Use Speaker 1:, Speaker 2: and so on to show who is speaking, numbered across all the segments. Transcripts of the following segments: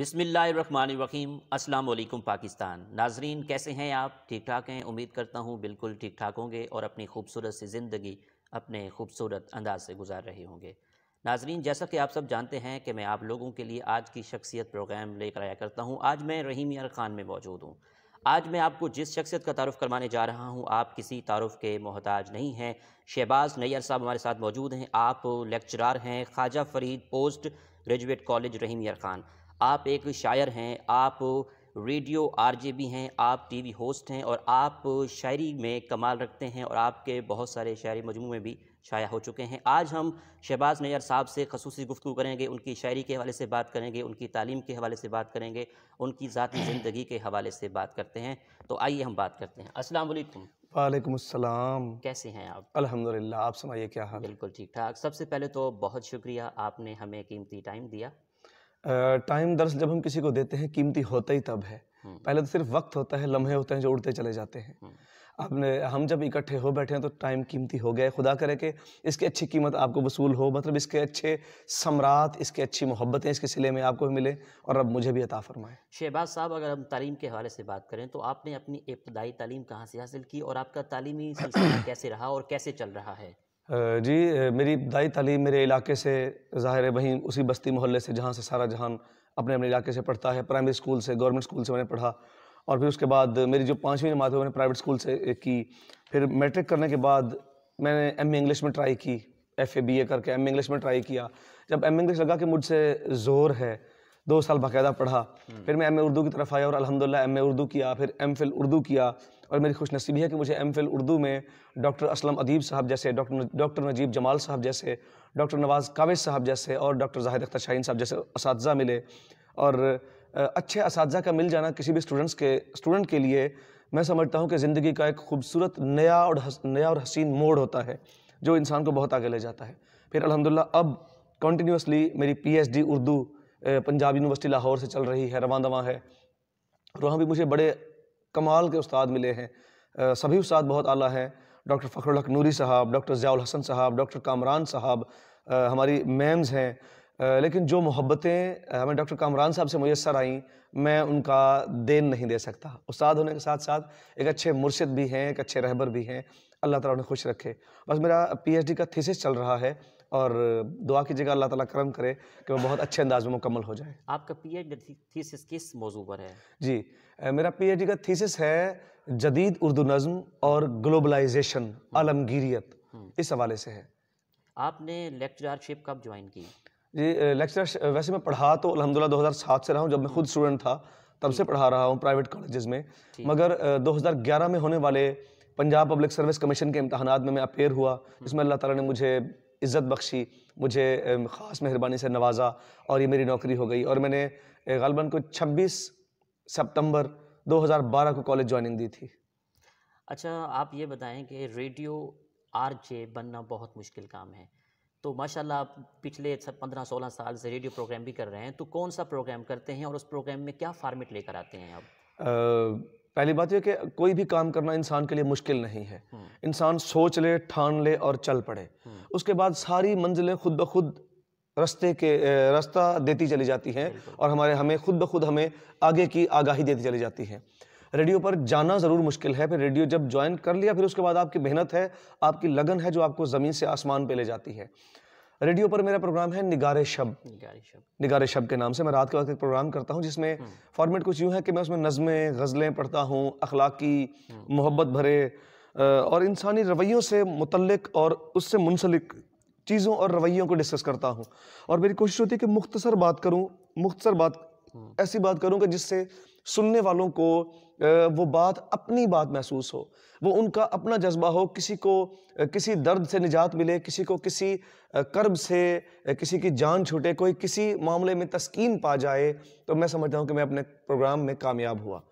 Speaker 1: बिसमीम अस्सलाम पाकिस्तान नाजरीन कैसे हैं आप ठीक ठाक हैं उम्मीद करता हूँ बिल्कुल ठीक ठाक होंगे और अपनी खूबसूरत सी ज़िंदगी अपने खूबसूरत अंदाज से गुजार रहे होंगे नाजरीन जैसा कि आप सब जानते हैं कि मैं आप लोगों के लिए आज की शख्सियत प्रोग्राम लेकर आया करता हूँ आज मैं रहीम यार ख़ान में मौजूद हूँ आज मैं आपको जिस शख्सियत का तारफ़ करवाने जा रहा हूँ आप किसी तारफ़ के मोहताज नहीं हैं शहबाज नैयर साहब हमारे साथ मौजूद हैं आप लेक्चरार हैं Khwaja Farid post graduate college Rahim Yar Khan आप एक शायर हैं आप रेडियो भी हैं आप टीवी होस्ट हैं और आप शायरी में कमाल रखते हैं और आपके बहुत सारे शायरी मजमू में भी शाया हो चुके हैं आज हम शहबाज नैर साहब से खसूसी गुफ्तु करेंगे उनकी शायरी के हवाले से बात करेंगे उनकी तालीम के हवाले से बात करेंगे उनकी ज़ाती ज़िंदगी के हवाले से बात करते हैं तो आइए हम बात करते हैं असल वालेकुम वालेकुम अस्सलाम कैसे हैं आप अल्हम्दुलिल्लाह आप सुनाइए क्या हाल बिल्कुल ठीक ठाक सबसे पहले तो बहुत शुक्रिया आपने हमें कीमती टाइम दिया टाइम
Speaker 2: दरअसल जब हम किसी को देते हैं कीमती होता ही तब है हम्म। पहले तो सिर्फ वक्त होता है लम्हे होते हैं जो उड़ते चले जाते हैं हम्म। आपने हम जब इकट्ठे हो बैठे हैं तो टाइम कीमती हो गया खुदा करे कि इसकी अच्छी कीमत आपको वसूल हो मतलब इसके अच्छे सम्राट इसके अच्छी मोहब्बतें इसके सिले में आपको मिले और अब मुझे भी अता फरमाए
Speaker 1: शहबाज साहब अगर हम तालीम के हवाले से बात करें तो आपने अपनी इब्तदाई तालीम कहाँ से हासिल की और आपका तालीमी सिलसिला कैसे रहा और कैसे चल रहा है
Speaker 2: जी मेरी दाई तालीम मेरे इलाके से ज़ाहिर है वहीं उसी बस्ती मोहल्ले से जहाँ से सारा जहान अपने अपने इलाके से पढ़ता है प्राइमरी स्कूल से गवर्नमेंट स्कूल से मैंने पढ़ा और फिर उसके बाद मेरी जो पाँचवीं जमात है मैंने प्राइवेट स्कूल से की फिर मैट्रिक करने के बाद मैंने एम इंग्लिश में ट्राई की एफ ए बी ए करके एम इंग्लिश में ट्राई किया जब एम इंग्लिश लगा कि मुझसे ज़ोर है दो साल बाकायदा पढ़ा फिर मैं एम उर्दू की तरफ आया और अलहमदिल्ला एम उर्दू किया फिर एम फिल उर्दू किया और मेरी खुशनसीबी है कि मुझे एम फिल उर्दू में डॉक्टर असलम अदीब साहब जैसे डॉक्टर डॉक्टर नजीब जमाल साहब जैसे डॉक्टर नवाज़ काविज साहब जैसे और डॉक्टर जाहिद अख्तर शाहीन साहब जैसे इस मिले और अच्छे इस का मिल जाना किसी भी स्टूडेंट्स के स्टूडेंट के लिए मैं समझता हूँ कि ज़िंदगी का एक खूबसूरत नया और नया और हसीन मोड़ होता है जो इंसान को बहुत आगे ले जाता है फिर अलहमदिल्ला अब कंटिन्यूसली मेरी डी उर्दू पंजाब यूनिवर्सिटी लाहौर से चल रही है रवा दवा है और वहाँ भी मुझे बड़े कमाल के उस्ताद मिले हैं सभी उस्ताद बहुत आला हैं डॉक्टर फ़खरुल नूरी साहब डॉक्टर ज़ियाल हसन साहब डॉक्टर कामरान साहब हमारी मैम्स हैं लेकिन जो मोहब्बतें हमें डॉक्टर कामरान साहब से मैसर आईं मैं उनका देन नहीं दे सकता उस्ताद होने के साथ साथ एक अच्छे मुर्शद भी हैं एक अच्छे रहबर भी हैं अल्लाह ताला उन्हें खुश रखे बस मेरा पीएचडी का थीसिस चल रहा है और दुआ कीजिएगा अल्लाह ताला करम करे कि वो बहुत अच्छे अंदाज में मुकम्मल हो जाए
Speaker 1: आपका पीएचडी थीसिस किस मौजू पर है
Speaker 2: जी मेरा पी एच डी का थीसिस है जदीद उर्दू नज़म और ग्लोबलाइजेशन हम्म। आलमगीरियत हम्म। इस हवाले से है
Speaker 1: आपने लेक्चरारशिप कब ज्वाइन की
Speaker 2: जी लेक्चर वैसे मैं पढ़ा तो अलहमदिल्ला सात से रहा हूँ जब मैं हम्म। खुद स्टूडेंट था तब से पढ़ा रहा हूँ प्राइवेट कॉलेजेस में मगर 2011 में होने वाले पंजाब पब्लिक सर्विस कमीशन के इम्तहान में मैं अपेयर हुआ जिसमें अल्लाह ताला ने मुझे इज़्ज़त बख्शी मुझे ख़ास मेहरबानी से नवाजा और ये मेरी नौकरी हो गई और मैंने गलबन को 26 सितंबर 2012 को कॉलेज ज्वाइनिंग दी थी
Speaker 1: अच्छा आप ये बताएं कि रेडियो आरजे बनना बहुत मुश्किल काम है तो माशाल्लाह आप पिछले पंद्रह सोलह साल से रेडियो प्रोग्राम भी कर रहे हैं तो कौन सा प्रोग्राम करते हैं और उस प्रोग्राम में क्या फार्मेट लेकर आते हैं
Speaker 2: आप पहली बात तो यह कि कोई भी काम करना इंसान के लिए मुश्किल नहीं है हम्म। इंसान सोच ले ठान ले और चल पड़े हम्म। उसके बाद सारी मंजिलें खुद ब खुद रास्ते के रास्ता देती चली जाती हैं और हमारे हमें खुद ब खुद हमें आगे की आगाही देती चली जाती है रेडियो पर जाना ज़रूर मुश्किल है फिर रेडियो जब ज्वाइन कर लिया फिर उसके बाद आपकी मेहनत है आपकी लगन है जो आपको ज़मीन से आसमान पे ले जाती है रेडियो पर मेरा प्रोग्राम है निगारे शब निगारे शब के नाम से मैं रात के वक्त एक प्रोग्राम करता हूँ जिसमें हम्म। फॉर्मेट कुछ यूँ है कि मैं उसमें नज़में गज़लें पढ़ता हूँ अखलाकी हम्म। मोहब्बत भरे और इंसानी रवैयों से मुतलक और उससे मुंसलिक चीज़ों और रवैयों को डिस्कस करता हूँ और मेरी कोशिश होती है कि मुख्तसर बात करूँ मुख्तसर बात हम्म। ऐसी बात करूँ कि जिससे सुनने वालों को वो बात अपनी बात महसूस हो वो उनका अपना जज्बा हो किसी को किसी दर्द से निजात मिले किसी को किसी कर्ब से किसी की जान छूटे कोई किसी मामले में तस्कीन पा जाए तो मैं समझता हूँ कि मैं अपने प्रोग्राम में कामयाब हुआ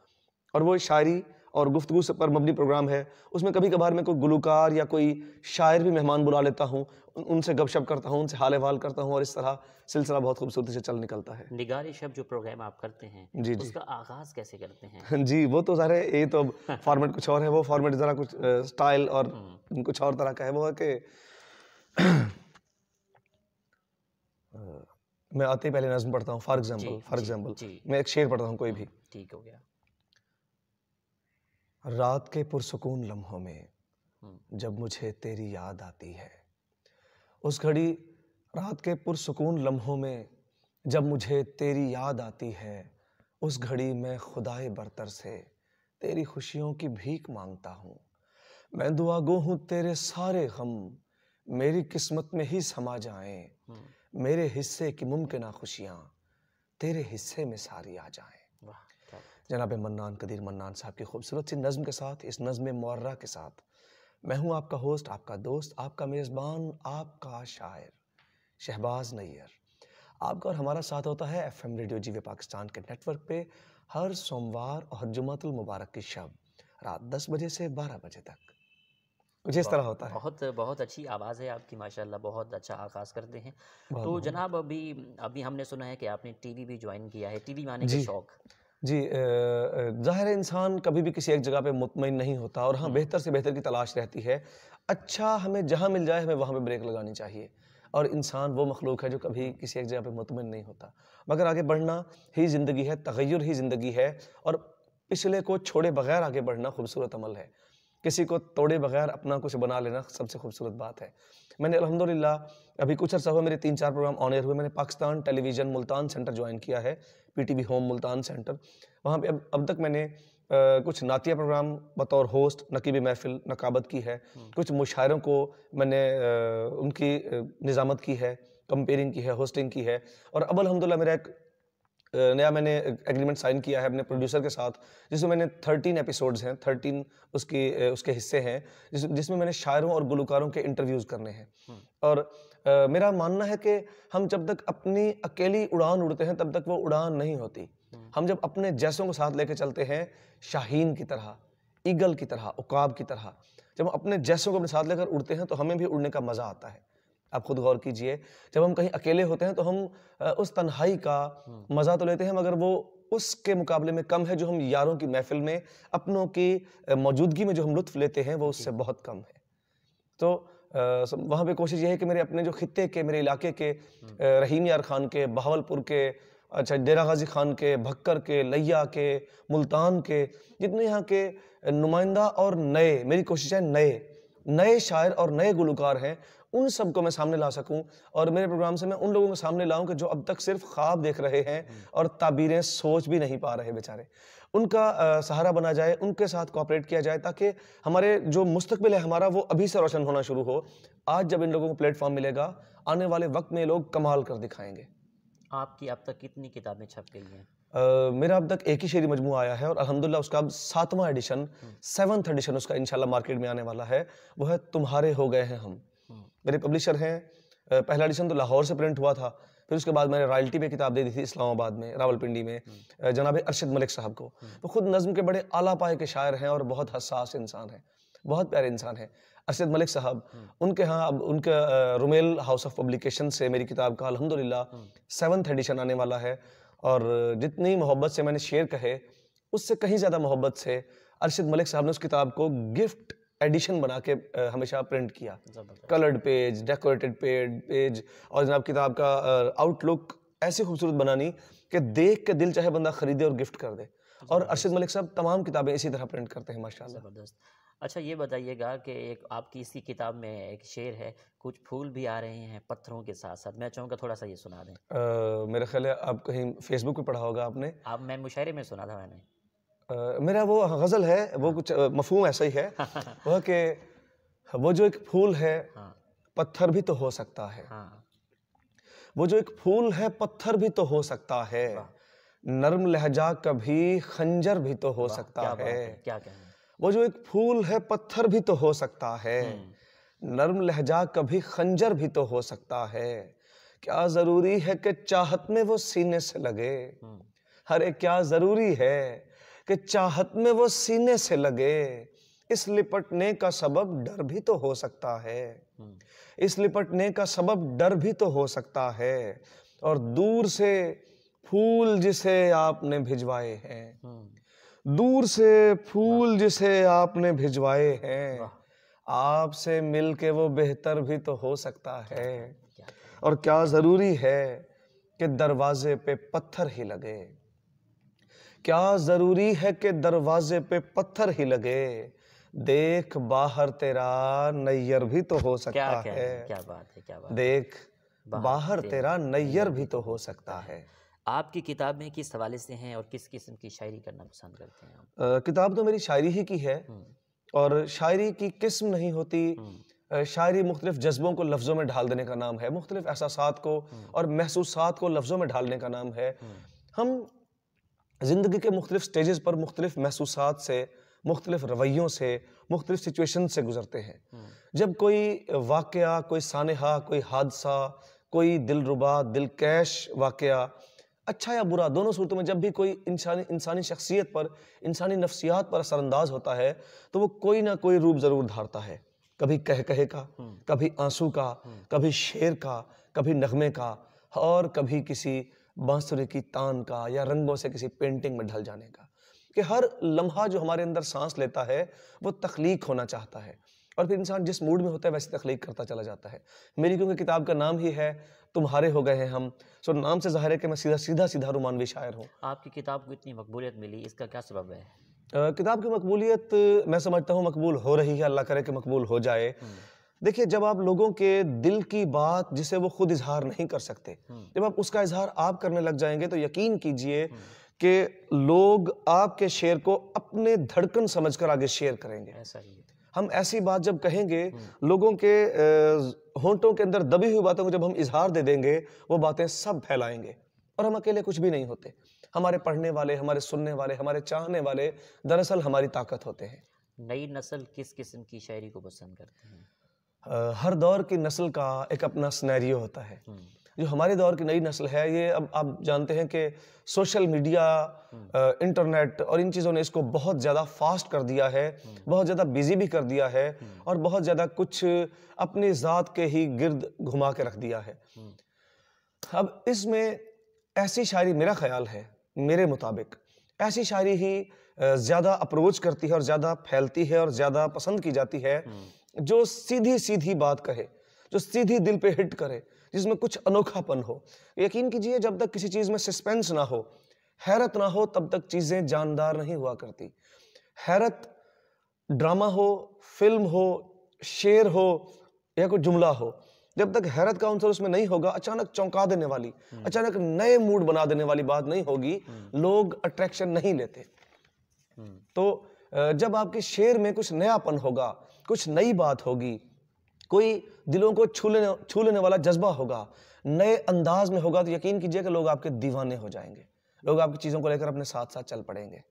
Speaker 2: और वो शायरी और गुफ्तु पर मबनी प्रोग्राम है उसमें कभी कभार मैं कोई गुलकार या कोई शायर भी मेहमान बुला लेता हूँ उनसे गपशप करता हूँ उनसे हाल हवाल करता हूँ और इस तरह सिलसिला बहुत खूबसूरती से चल निकलता है
Speaker 1: निगारी शब जो प्रोग्राम आप करते हैं जी जी उसका आगाज़ कैसे करते हैं
Speaker 2: जी वो तो सारे ये तो फॉर्मेट कुछ और है वो फॉर्मेट ज़रा कुछ स्टाइल और हम्म। कुछ और तरह का है वो है कि मैं आते ही पहले नज्म पढ़ता हूँ फॉर एग्जाम्पल फॉर एग्जाम्पल मैं एक शेर पढ़ता हूँ कोई हम्म, भी ठीक हो गया रात के पुरसकून लम्हों में हम्म। जब मुझे तेरी याद आती है उस घड़ी रात के पुरसकून लम्हों में जब मुझे तेरी याद आती है उस घड़ी मैं खुदाए बरतर से तेरी खुशियों की भीख मांगता हूँ मैं दुआ गो हूँ तेरे सारे गम मेरी किस्मत में ही समा जाएं हम्म। मेरे हिस्से की मुमकिन खुशियाँ तेरे हिस्से में सारी आ जाए जनाब मन्नान कदीर मन्नान साहब की खूबसूरत सी नज़म के साथ इस नज़म मर्रा के साथ मैं हूं आपका होस्ट आपका दोस्त आपका मेज़बान आपका शायर शहबाज नैयर आपका और हमारा साथ होता है एफ एम रेडियो जीवे पाकिस्तान के नेटवर्क पे हर सोमवार और जुमातुल मुबारक की शब रात दस बजे से बारह बजे तक
Speaker 1: कुछ इस तरह होता है बहुत बहुत अच्छी आवाज़ है आपकी माशाल्लाह बहुत अच्छा आगाज़ करते हैं तो जनाब अभी अभी हमने सुना है कि आपने टीवी भी ज्वाइन किया है टीवी आने का
Speaker 2: शौक जी ज़ाहिर इंसान कभी भी किसी एक जगह पे मुतमिन नहीं होता और हाँ हम्म। बेहतर से बेहतर की तलाश रहती है अच्छा हमें जहाँ मिल जाए हमें वहाँ पे ब्रेक लगानी चाहिए और इंसान वो मखलूक है जो कभी हम्म। किसी एक जगह पे मुतमिन नहीं होता मगर आगे बढ़ना ही ज़िंदगी है तगैर ही ज़िंदगी है और पिछले को छोड़े बगैर आगे बढ़ना खूबसूरत अमल है किसी को तोड़े बगैर अपना कुछ बना लेना सबसे खूबसूरत बात है मैंने अलहमदिल्ला अभी कुछ अर्सा हुआ मेरे तीन चार प्रोग्राम ऑन एयर हुए मैंने Pakistan television Multan centre join किया है पीटीवी होम मुल्तान सेंटर वहाँ पे अब अब तक मैंने आ, कुछ नातिया प्रोग्राम बतौर होस्ट नकीब महफिल नकाबत की है हम्म। कुछ मुशायरों को मैंने आ, उनकी निज़ामत की है कंपेयरिंग की है होस्टिंग की है और अब अलहमदिल्ला मेरा एक नया मैंने एग्रीमेंट साइन किया है अपने प्रोड्यूसर के साथ जिसमें मैंने थर्टीन एपिसोड्स हैं थर्टीन उसकी उसके हिस्से हैं जिस जिसमें मैंने शायरों और गुलकारों के इंटरव्यूज़ करने हैं हम्म। और आ, मेरा मानना है कि हम जब तक अपनी अकेली उड़ान उड़ते हैं तब तक वो उड़ान नहीं होती हम्म। हम जब अपने जैसों को साथ लेकर चलते हैं शाहीन की तरह ईगल की तरह उकाब की तरह जब हम अपने जैसों को अपने साथ लेकर उड़ते हैं तो हमें भी उड़ने का मज़ा आता है आप खुद गौर कीजिए जब हम कहीं अकेले होते हैं तो हम उस तन्हाई का हम्म। मज़ा तो लेते हैं मगर वो उसके मुकाबले में कम है जो हम यारों की महफिल में अपनों की मौजूदगी में जो हम लुत्फ लेते हैं वो उससे बहुत कम है तो वहाँ पे कोशिश यह है कि मेरे अपने जो खत्े के मेरे इलाके के हम्म। रहीम यार खान के बहावलपुर के अच्छा डेरा गाजी खान के भक्कर के लैया के मुल्तान के जितने यहाँ के नुमाइंदा और नए मेरी कोशिश है नए नए शायर और नए गुलकार हैं उन सबको मैं सामने ला सकूं और मेरे प्रोग्राम से मैं उन लोगों को सामने लाऊं कि जो अब तक सिर्फ ख्वाब देख रहे हैं और ताबीरें सोच भी नहीं पा रहे बेचारे उनका आ, सहारा बना जाए उनके साथ कॉपरेट किया जाए ताकि हमारे जो मुस्तबिल है हमारा वो अभी से रोशन होना शुरू हो आज जब इन लोगों को प्लेटफॉर्म मिलेगा आने वाले वक्त में लोग कमाल कर दिखाएंगे
Speaker 1: आपकी अब तक कितनी किताबें छप गई हैं
Speaker 2: मेरा अब तक एक ही शेरी मजमू आया है और अलहमदुल्ला उसका अब सातवां एडिशन सेवंथ एडिशन उसका इनशाला मार्केट में आने वाला है वो है तुम्हारे हो गए हैं हम मेरे पब्लिशर हैं पहला एडिशन तो लाहौर से प्रिंट हुआ था फिर उसके बाद मैंने रॉयल्टी में किताब दे दी थी इस्लामाबाद में रावलपिंडी में जनाब अरशद मलिक साहब को वो खुद नज्म के बड़े आला पाए के शायर हैं और बहुत हसास इंसान हैं बहुत प्यारे इंसान हैं अरशद मलिक साहब उनके यहाँ अब उनका रुमेल हाउस ऑफ पब्लिकेशन से मेरी किताब का अलहमदिल्ला सेवंथ एडिशन आने वाला है और जितनी मोहब्बत से मैंने शेर कहे उससे कहीं ज़्यादा मोहब्बत से अरशद मलिक साहब ने उस किताब को गिफ्ट एडिशन बना के हमेशा प्रिंट किया coloured page decorated page page और जनाब किताब का आउटलुक ऐसी खूबसूरत बनानी कि देख के दिल चाहे बंदा खरीदे और गिफ्ट कर दे और अरशद मलिक साहब तमाम किताबें इसी तरह प्रिंट करते हैं माशा
Speaker 1: अच्छा ये बताइएगा कि एक आपकी इसी किताब में एक शेर है कुछ फूल भी आ रहे हैं पत्थरों के साथ साथ मैं चाहूँगा थोड़ा सा ये सुना
Speaker 2: दें मेरे ख्याल है आप कहीं फेसबुक पे पढ़ा होगा
Speaker 1: आपने आप मैं मुशायरे में सुना था मैंने
Speaker 2: आ, मेरा वो गज़ल है हाँ। वो कुछ मफहम ऐसा ही है वह कि वो जो एक फूल है हाँ। पत्थर भी तो हो सकता है हाँ। वो जो एक फूल है पत्थर भी तो हो सकता है नर्म लहजा कभी खंजर भी तो हो सकता है क्या वो जो एक फूल है पत्थर भी तो हो सकता है नर्म हम्म। लहजा कभी खंजर भी तो हो सकता है क्या जरूरी है कि चाहत में वो सीने से लगे हम्म। हरे क्या जरूरी है कि चाहत में वो सीने से लगे इस लिपटने का सबब डर भी तो हो सकता है हम्म। इस लिपटने का सबब डर भी तो हो सकता है और दूर से फूल जिसे आपने भिजवाए हैं दूर से फूल जिसे आपने भिजवाए हैं आपसे मिल के वो बेहतर भी तो हो सकता है और क्या ज़रूरी है कि दरवाजे पे पत्थर ही लगे क्या ज़रूरी है कि दरवाजे पे पत्थर ही लगे देख बाहर तेरा नैयर भी तो हो सकता क्या, क्या, है क्या
Speaker 1: बात है क्या बात
Speaker 2: देख बाहर, बाहर तेरा नैयर भी तो, तो हो सकता है
Speaker 1: आपकी किताब में किस हवाले से हैं और किस किस्म की शायरी करना पसंद करते हैं
Speaker 2: आ, किताब तो मेरी शायरी ही की है हम्म। और शायरी की किस्म नहीं होती हम्म। शायरी मुख्तलिफ जज्बों को लफ्ज़ों में ढाल देने का नाम है मुख्तलिफ एहसास को हम्म। और महसूस को लफ्ज़ों में ढालने का नाम है हम ज़िंदगी के मुख्तलिफ स्टेजेस पर मुख्तलिफ महसूस से मुख्तलिफ रवैयों से मुख्तलिफ सिचुएशन से गुजरते हैं जब कोई वाक़ कोई सानहा कोई हादसा कोई दिलरुबा दिलकैश वाकया अच्छा या बुरा दोनों सूरतों में जब भी कोई इंसानी इंसानी शख्सियत पर इंसानी नफसियात पर असरानंदाज होता है तो वो कोई ना कोई रूप ज़रूर धारता है कभी कह कहे का हम्म। कभी आंसू का हम्म। कभी शेर का कभी नगमे का और कभी किसी बांसुरी की तान का या रंगों से किसी पेंटिंग में ढल जाने का कि हर लम्हा जो हमारे अंदर सांस लेता है वो तख्लीक होना चाहता है और फिर इंसान जिस मूड में होता है वैसी तख्लीक करता चला जाता है मेरी क्योंकि किताब का नाम ही है तुम्हारे हो गए हैं हम सो नाम से ज़ाहिर है कि मैं सीधा सीधा सीधा रोमानवी शायर हूँ
Speaker 1: आपकी किताब को इतनी मकबूलियत मिली इसका क्या सबब
Speaker 2: है किताब की मकबूलियत मैं समझता हूँ मकबूल हो रही है अल्लाह करे कि मकबूल हो जाए हम्म। देखिए जब आप लोगों के दिल की बात जिसे वो खुद इजहार नहीं कर सकते हम्म। जब आप उसका इजहार आप करने लग जाएंगे तो यकीन कीजिए हम्म। कि लोग आपके शेर को अपने धड़कन समझकर आगे शेयर करेंगे ऐसा ही है हम ऐसी बात जब कहेंगे हम्म। लोगों के होंठों के अंदर दबी हुई बातों को जब हम इजहार दे देंगे वो बातें सब फैलाएंगे और हम अकेले कुछ भी नहीं होते हमारे पढ़ने वाले हमारे सुनने वाले हमारे चाहने वाले दरअसल हमारी ताकत होते हैं नई
Speaker 1: नस्ल किस किस्म की शायरी को पसंद करती
Speaker 2: है हर दौर की नस्ल का एक अपना स्नैरियो होता है हम्म। जो हमारे दौर की नई नस्ल है ये अब आप जानते हैं कि सोशल मीडिया इंटरनेट और इन चीज़ों ने इसको बहुत ज़्यादा फास्ट कर दिया है बहुत ज़्यादा बिजी भी कर दिया है और बहुत ज़्यादा कुछ अपनी ज़ात के ही गिर्द घुमा के रख दिया है अब इसमें ऐसी शायरी मेरा ख्याल है मेरे मुताबिक ऐसी शायरी ही ज़्यादा अप्रोच करती है और ज़्यादा फैलती है और ज़्यादा पसंद की जाती है जो सीधी सीधी बात कहे जो सीधी दिल पे हिट करे जिसमें कुछ अनोखापन हो यकीन कीजिए जब तक किसी चीज़ में सस्पेंस ना हो हैरत ना हो तब तक चीज़ें जानदार नहीं हुआ करती हैरत ड्रामा हो फिल्म हो शेर हो या कोई जुमला हो जब तक हैरत का आंसर उसमें नहीं होगा अचानक चौंका देने वाली हम्म। अचानक नए मूड बना देने वाली बात नहीं होगी हम्म। लोग अट्रैक्शन नहीं लेते हम्म। तो जब आपके शेर में कुछ नयापन होगा कुछ नई बात होगी कोई दिलों को छू लेने छू लेने वाला जज्बा होगा नए अंदाज में होगा तो यकीन कीजिए कि लोग आपके दीवाने हो जाएंगे लोग आपकी चीज़ों को लेकर अपने साथ साथ चल पड़ेंगे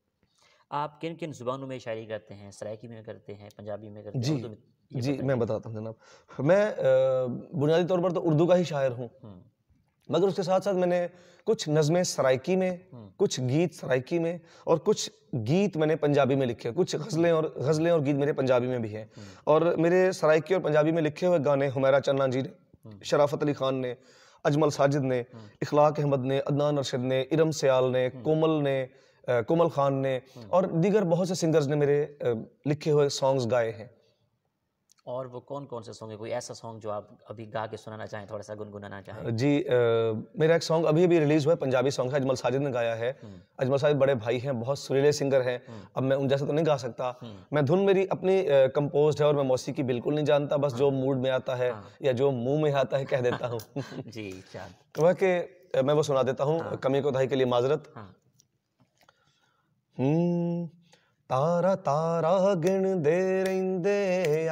Speaker 1: आप किन किन जुबानों में शायरी करते हैं सराकी में करते हैं पंजाबी में करते हैं
Speaker 2: जी जी मैं बताता हूँ जनाब मैं बुनियादी तौर पर तो उर्दू का ही शायर हूँ हम्म। मगर उसके साथ साथ मैंने कुछ नज़में सराइकी में हम्म। कुछ गीत सराइकी में और कुछ गीत मैंने पंजाबी में लिखे कुछ गज़लें और गज़लें और गीत मेरे पंजाबी में भी हैं हम्म। और मेरे सराइकी और पंजाबी में लिखे हुए गाने हुमैरा चन्ना जी ने हम्म। शराफत अली खान ने अजमल साजिद ने इखलाक अहमद ने अदनान अरशद ने इरम सयाल ने कोमल ने कोमल खान ने और दीगर बहुत से सिंगर्स ने मेरे लिखे हुए सॉन्ग्स गाए हैं
Speaker 1: और वो कौन कौन से सॉन्ग है कोई ऐसा सॉन्ग जो आप अभी गा के सुनाना चाहें थोड़ा सा गुनगुनाना चाहें
Speaker 2: जी आ, मेरा एक सॉन्ग अभी अभी रिलीज हुआ है पंजाबी सॉन्ग है अजमल साजिद ने गाया है हम्म। अजमल साजिद बड़े भाई हैं बहुत सुरीले सिंगर हैं हम्म। अब मैं उन जैसा तो नहीं गा सकता हम्म। मैं धुन मेरी अपनी कंपोज है और मैं मौसीकी बिल्कुल नहीं जानता बस जो मूड हाँ। में आता है हाँ। या जो मुँह में आता है कह देता हूँ जी तो वह के मैं वो सुना देता हूँ हाँ। कमी को दाई के लिए माजरत ਤਾਰਾ ਤਾਰਾ ਗਿਣਦੇ ਰਹਿੰਦੇ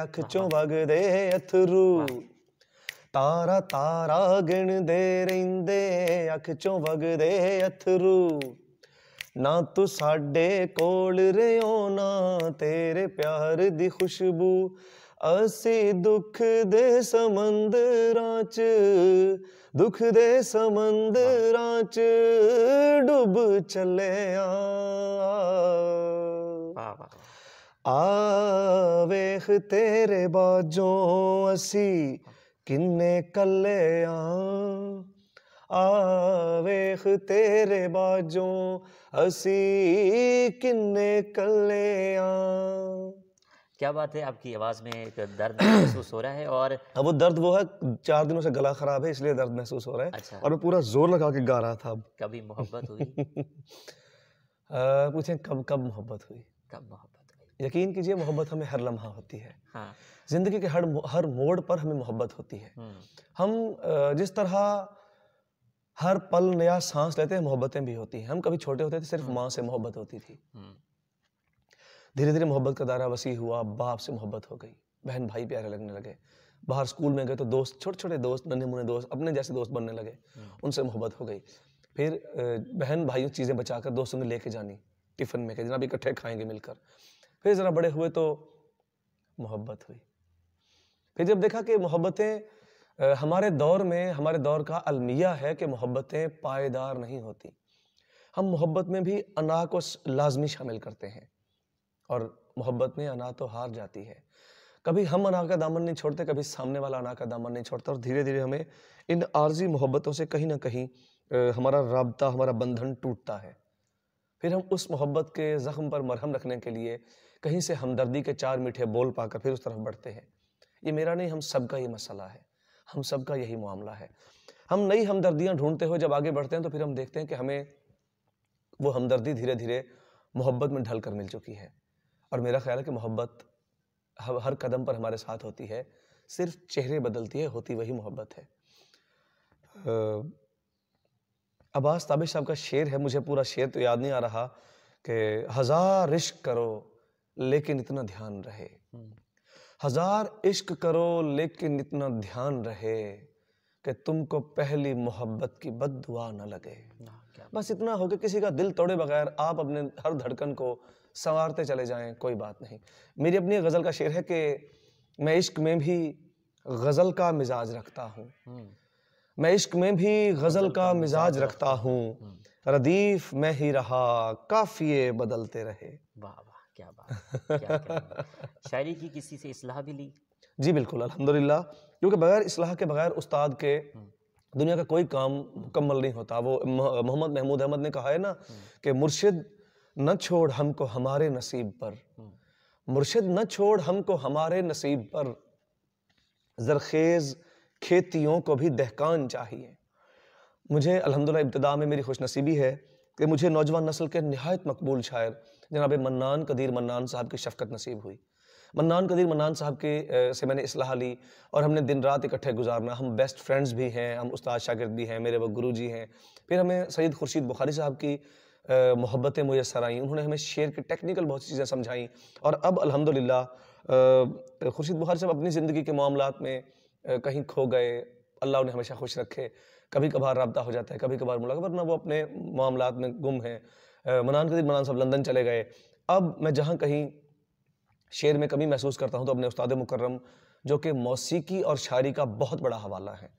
Speaker 2: ਅੱਖ ਚੋਂ ਵਗਦੇ ਅਥਰੂ ਤਾਰਾ ਤਾਰਾ ਗਿਣਦੇ ਰਹਿੰਦੇ ਅੱਖ ਚੋਂ ਵਗਦੇ ਅਥਰੂ ਨਾ ਤੂੰ ਸਾਡੇ ਕੋਲ ਰਿਓ ਨਾ ਤੇਰੇ ਪਿਆਰ ਦੀ ਖੁਸ਼ਬੂ ਅਸੀਂ ਦੁੱਖ ਦੇ ਸਮੁੰਦਰਾਂ 'ਚ ਦੁੱਖ ਦੇ ਸਮੁੰਦਰਾਂ 'ਚ ਡੁੱਬ ਚੱਲੇ ਆ आवेख तेरे बाजो असी किन्ने कले आवेख तेरे बाजो
Speaker 1: असी किन्ने कले क्या बात है आपकी आवाज़ में एक दर्द महसूस हो रहा है और अब वो दर्द वो है चार दिनों से गला खराब है इसलिए दर्द महसूस हो रहा है अच्छा।
Speaker 2: और मैं पूरा जोर लगा के गा रहा था अब कभी मोहब्बत हुई पूछें कब कब मोहब्बत हुई कब मोहब्बत यकीन कीजिए मोहब्बत हमें हर लम्हा होती है हाँ। ज़िंदगी के हर हर मोड़ पर हमें मोहब्बत होती है हम्म। हम जिस तरह हर पल नया सांस लेते हैं मोहब्बतें भी होती हैं हम कभी छोटे होते थे सिर्फ हम्म। माँ से मोहब्बत होती थी हम्म। धीरे धीरे मोहब्बत का दायरा वसी हुआ बाप से मोहब्बत हो गई बहन भाई प्यारे लगने लगे बाहर स्कूल में गए तो दोस्त छोटे छोटे दोस्त नन्हे मुन्ने दोस्त अपने जैसे दोस्त बनने लगे उनसे मोहब्बत हो गई फिर बहन भाई चीज़ें बचाकर दोस्तों ने लेके जानी टिफ़िन में कि जनाब इकट्ठे खाएंगे मिलकर फिर ज़रा बड़े हुए तो मोहब्बत हुई फिर जब देखा कि मोहब्बतें हमारे दौर में हमारे दौर का अलमिया है कि मोहब्बतें पायदार नहीं होती हम मोहब्बत में भी अना को लाजमी शामिल करते हैं और मोहब्बत में अना तो हार जाती है कभी हम अना का दामन नहीं छोड़ते कभी सामने वाला अना का दामन नहीं छोड़ता और धीरे धीरे हमें इन आर्जी मोहब्बतों से कहीं ना कहीं हमारा रबता हमारा बंधन टूटता है फिर हम उस मोहब्बत के ज़ख्म पर मरहम रखने के लिए कहीं से हमदर्दी के चार मीठे बोल पाकर फिर उस तरफ बढ़ते हैं ये मेरा नहीं हम सब का ये मसला है हम सब का यही मामला है हम नई हमदर्दियाँ ढूंढते हुए जब आगे बढ़ते हैं तो फिर हम देखते हैं कि हमें वो हमदर्दी धीरे धीरे मोहब्बत में ढल कर मिल चुकी है और मेरा ख्याल है कि मोहब्बत हर कदम पर हमारे साथ होती है सिर्फ चेहरे बदलती है होती वही मोहब्बत है अब्बास ताबिश साहब का शेर है मुझे पूरा शेर तो याद नहीं आ रहा कि हज़ार इश्क करो लेकिन इतना ध्यान रहे हम्म। हज़ार इश्क करो लेकिन इतना ध्यान रहे कि तुमको पहली मोहब्बत की बद दुआ ना लगे ना, बस इतना हो कि किसी का दिल तोड़े बगैर आप अपने हर धड़कन को संवारते चले जाएं कोई बात नहीं मेरी अपनी गज़ल का शेर है कि मैं इश्क में भी गज़ल का मिजाज रखता हूँ हम्म। मैं इश्क में भी गज़ल का मिजाज रखता हूँ हम्म। रदीफ मैं ही रहा काफिये बदलते रहे वाह वाह क्या बात
Speaker 1: क्या शायरी की किसी से इसलाह भी ली
Speaker 2: जी बिल्कुल अल्हम्दुलिल्लाह क्योंकि बगैर इसलाह के बगैर उस्ताद के हम्म। दुनिया का कोई काम मुकम्मल नहीं होता वो मोहम्मद महमूद अहमद ने कहा है ना हम्म। कि मुर्शिद न छोड़ हमको हमारे नसीब पर मुर्शिद न छोड़ हमको हमारे नसीब पर जरखेज़ खेतियों को भी दहकान चाहिए मुझे अलहमदिल्ला इब्तदा में मेरी खुशनसीबी है कि मुझे नौजवान नस्ल के नहायत मकबूल शायर जनाब मन्नान कदीर मन्नान साहब की शफकत नसीब हुई मन्नान कदीर मन्नान साहब के से मैंने असलाह ली और हमने दिन रात इकट्ठे गुजारना हम बेस्ट फ्रेंड्स भी हैं हम उस्ताद शागिर्द भी हैं मेरे वह गुरु जी हैं फिर हमें सैद खुर्शीद बुखारी साहब की मोहब्बतें मुयसर आईं उन्होंने हमें शेर की टेक्निकल बहुत सी चीज़ें समझाईं और अब अलहमदिल्ला खुर्शीद बुखारी साहब अपनी ज़िंदगी के मामला में कहीं खो गए अल्लाह उन्हें हमेशा खुश रखे कभी कभार रबता हो जाता है कभी कभार मुलाकात वरना वो अपने मामला में गुम हैं मनान के दिन मनान साहब लंदन चले गए अब मैं जहाँ कहीं शेर में कमी महसूस करता हूँ तो अपने उस्ताद मुकर्रम जो कि मौसीकी और शायरी का बहुत बड़ा हवाला है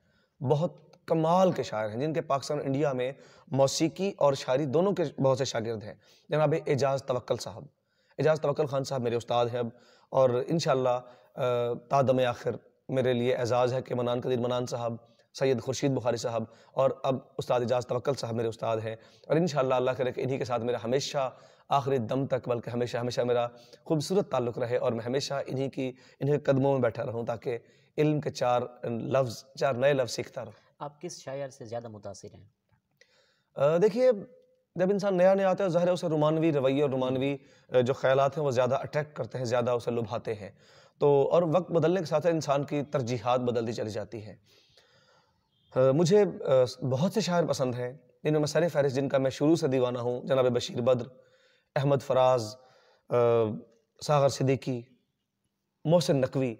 Speaker 2: बहुत कमाल के शायर हैं जिनके पाकिस्तान इंडिया में मौसीकी और शायरी दोनों के बहुत से शागिर्द हैं जनाब एजाज़ तवक्ल साहब एजाज़ तवक्ल खान साहब मेरे उस्ताद हैं अब और इन तादम आखिर मेरे लिए एजाज़ है कि मनान कदीर मनान साहब सैयद खुर्शीद बुखारी साहब और अब उस्ताद एजाज तवक्ल साहब मेरे उस्ताद हैं और इन अल्लाह करे कि इन्हीं के साथ मेरा हमेशा आखिरी दम तक बल्कि हमेशा हमेशा मेरा खूबसूरत ताल्लुक़ रहे और मैं हमेशा इन्हीं की इन्हीं कदमों में बैठा रहूँ ताकि इल्म के चार लफ्ज़ चार नए लफ्ज़
Speaker 1: सीखता रहूँ आप किस शायर से ज़्यादा मुतासर
Speaker 2: हैं देखिए जब इंसान नया नया आता है ज़ाहिर उसे रोमानवी रवैये और रोमानवी जो ख्याल हैं वो ज़्यादा अट्रैक्ट करते हैं ज़्यादा उसे लुभाते हैं तो और वक्त बदलने के साथ साथ इंसान की तरजीहत बदलती चली जाती है मुझे बहुत से शायर पसंद हैं जिनमें सर फहरिस जिनका मैं शुरू से दीवाना हूँ जनाब बशीर बद्र अहमद फराज सागर सिद्दीकी मोहसिन नकवी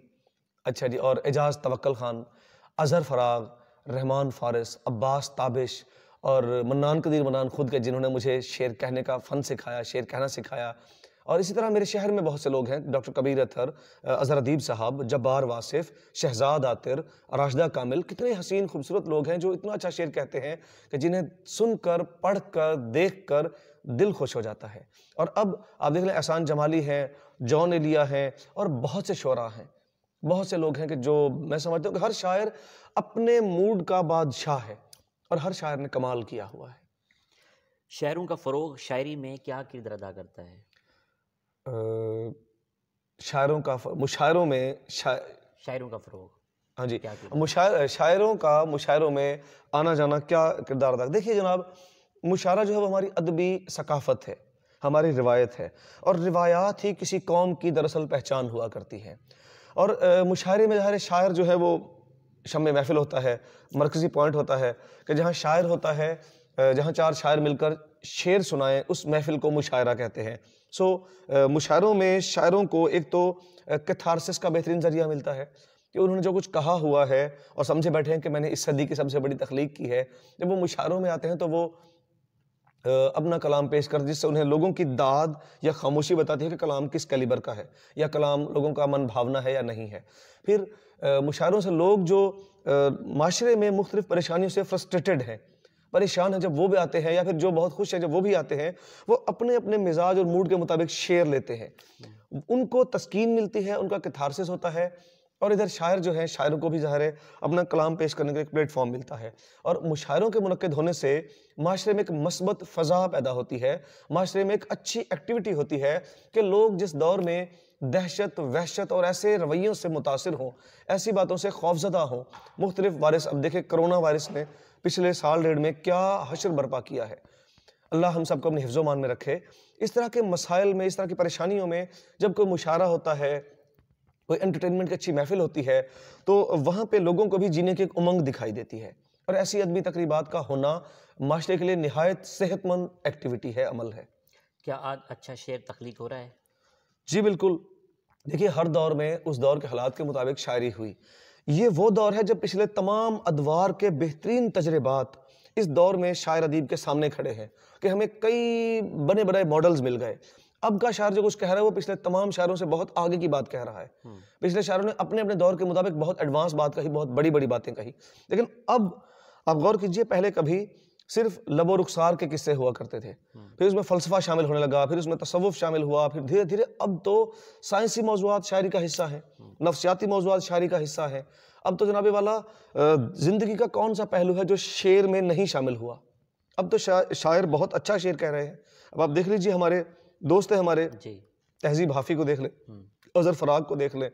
Speaker 2: अच्छा जी और एजाज तवक्ल ख़ान अजहर फराग रहमान फारिस अब्बास ताबिश और मन्नान कदीर मन्नान खुद के जिन्होंने मुझे शेर कहने का फ़न सिखाया शेर कहना सिखाया और इसी तरह मेरे शहर में बहुत से लोग हैं डॉक्टर कबीर अथर अजहर अदीब साहब जब्बार वासिफ शहजाद आतिर राशदा कामिल कितने हसीन खूबसूरत लोग हैं जो इतना अच्छा शेर कहते हैं कि जिन्हें सुनकर पढ़कर देखकर दिल खुश हो जाता है और अब आप देख लें एहसान जमाली हैं जॉन एलिया हैं और बहुत से शोरा हैं बहुत से लोग हैं कि जो मैं समझता हूँ कि हर शायर अपने मूड
Speaker 1: का बादशाह है और हर शायर ने कमाल किया हुआ है शायरों का फ़रोग शायरी में क्या किरदार अदा करता है
Speaker 2: शायरों का मुशायरों में शा... शायरों का फ़रोग हाँ जी मुशायर शायरों का मुशायरों में आना जाना क्या किरदार अदा देखिए जनाब मुशारा जो है वो हमारी अदबी सकाफ़त है हमारी रिवायत है और रिवायात ही किसी कौम की दरअसल पहचान हुआ करती है और मुशायरे में जहाँ शायर जो है वो शम महफिल होता है मरकज़ी पॉइंट होता है कि जहाँ शायर होता है जहाँ चार शायर मिलकर शेर सुनाएं उस महफिल को मुशायरा कहते हैं सो so, मुशायरों में शायरों को एक तो कथारसिस का बेहतरीन जरिया मिलता है कि उन्होंने जो कुछ कहा हुआ है और समझे बैठे हैं कि मैंने इस सदी की सबसे बड़ी तख्लीक की है जब वो मुशायरों में आते हैं तो वो अपना कलाम पेश कर जिससे उन्हें लोगों की दाद या खामोशी बताती है कि कलाम किस कैलिबर का है या कलाम लोगों का मन भावना है या नहीं है फिर मुशायरों से लोग जो माशरे में मुख्तलिफ परेशानियों से फ्रस्ट्रेटेड हैं परेशान है जब वो भी आते हैं या फिर जो बहुत खुश है जब वो भी आते हैं वो अपने अपने मिजाज और मूड के मुताबिक शेर लेते हैं उनको तस्कीन मिलती है उनका कथारसिस होता है और इधर शायर जो है शायरों को भी ज़ाहिर है अपना कलाम पेश करने का एक प्लेटफॉर्म मिलता है और मुशायरों के मनद होने से माशरे में एक मस्बत फ़ज़ा पैदा होती है माशरे में एक अच्छी एक्टिविटी होती है कि लोग जिस दौर में दहशत वहशत और ऐसे रवैयों से मुतासर हों ऐसी बातों से खौफजदा हों मुख्तलिफ वायरस अब देखें करोना वायरस ने पिछले साल डेढ़ में क्या हशर बर्पा किया है अल्लाह हम सबको अपने मान में रखे इस तरह के मसाइल में इस तरह की परेशानियों में जब कोई मुशारा होता है कोई एंटरटेनमेंट की अच्छी महफिल होती है तो वहाँ पर लोगों को भी जीने की एक उमंग दिखाई देती है और ऐसी अदबी तकरीबा का होना माशरे के लिए नहायत सेहतमंद एक्टिविटी है अमल है
Speaker 1: क्या आज अच्छा शेर तख्लीक हो रहा है
Speaker 2: जी बिल्कुल देखिए हर दौर में उस दौर के हालात के मुताबिक शायरी हुई ये वो दौर है जब पिछले तमाम अदवार के बेहतरीन तजर्बात इस दौर में शायर अदीब के सामने खड़े हैं कि हमें कई बने बड़े मॉडल्स मिल गए अब का शायर जो कुछ कह रहा है वो पिछले तमाम शायरों से बहुत आगे की बात कह रहा है हम्म। पिछले शायरों ने अपने अपने दौर के मुताबिक बहुत एडवांस बात कही बहुत बड़ी बड़ी बातें कही लेकिन अब आप गौर कीजिए पहले कभी सिर्फ लबो रुखसार के किस्से हुआ करते थे हम्म। फिर उसमें फ़लसफ़ा शामिल होने लगा फिर उसमें तसवुफ शामिल हुआ फिर धीरे धीरे अब तो साइंसी मौजूद शायरी का हिस्सा है हम्म। नफसियाती मौजूद शायरी का हिस्सा है अब तो जनाबे वाला ज़िंदगी का कौन सा पहलू है जो शेर में नहीं शामिल हुआ अब तो शा, शायर बहुत अच्छा शेर कह रहे हैं अब आप देख लीजिए हमारे दोस्त हैं हमारे तहजीब हाफी को देख लें हम्म। अजहर फराग को देख लें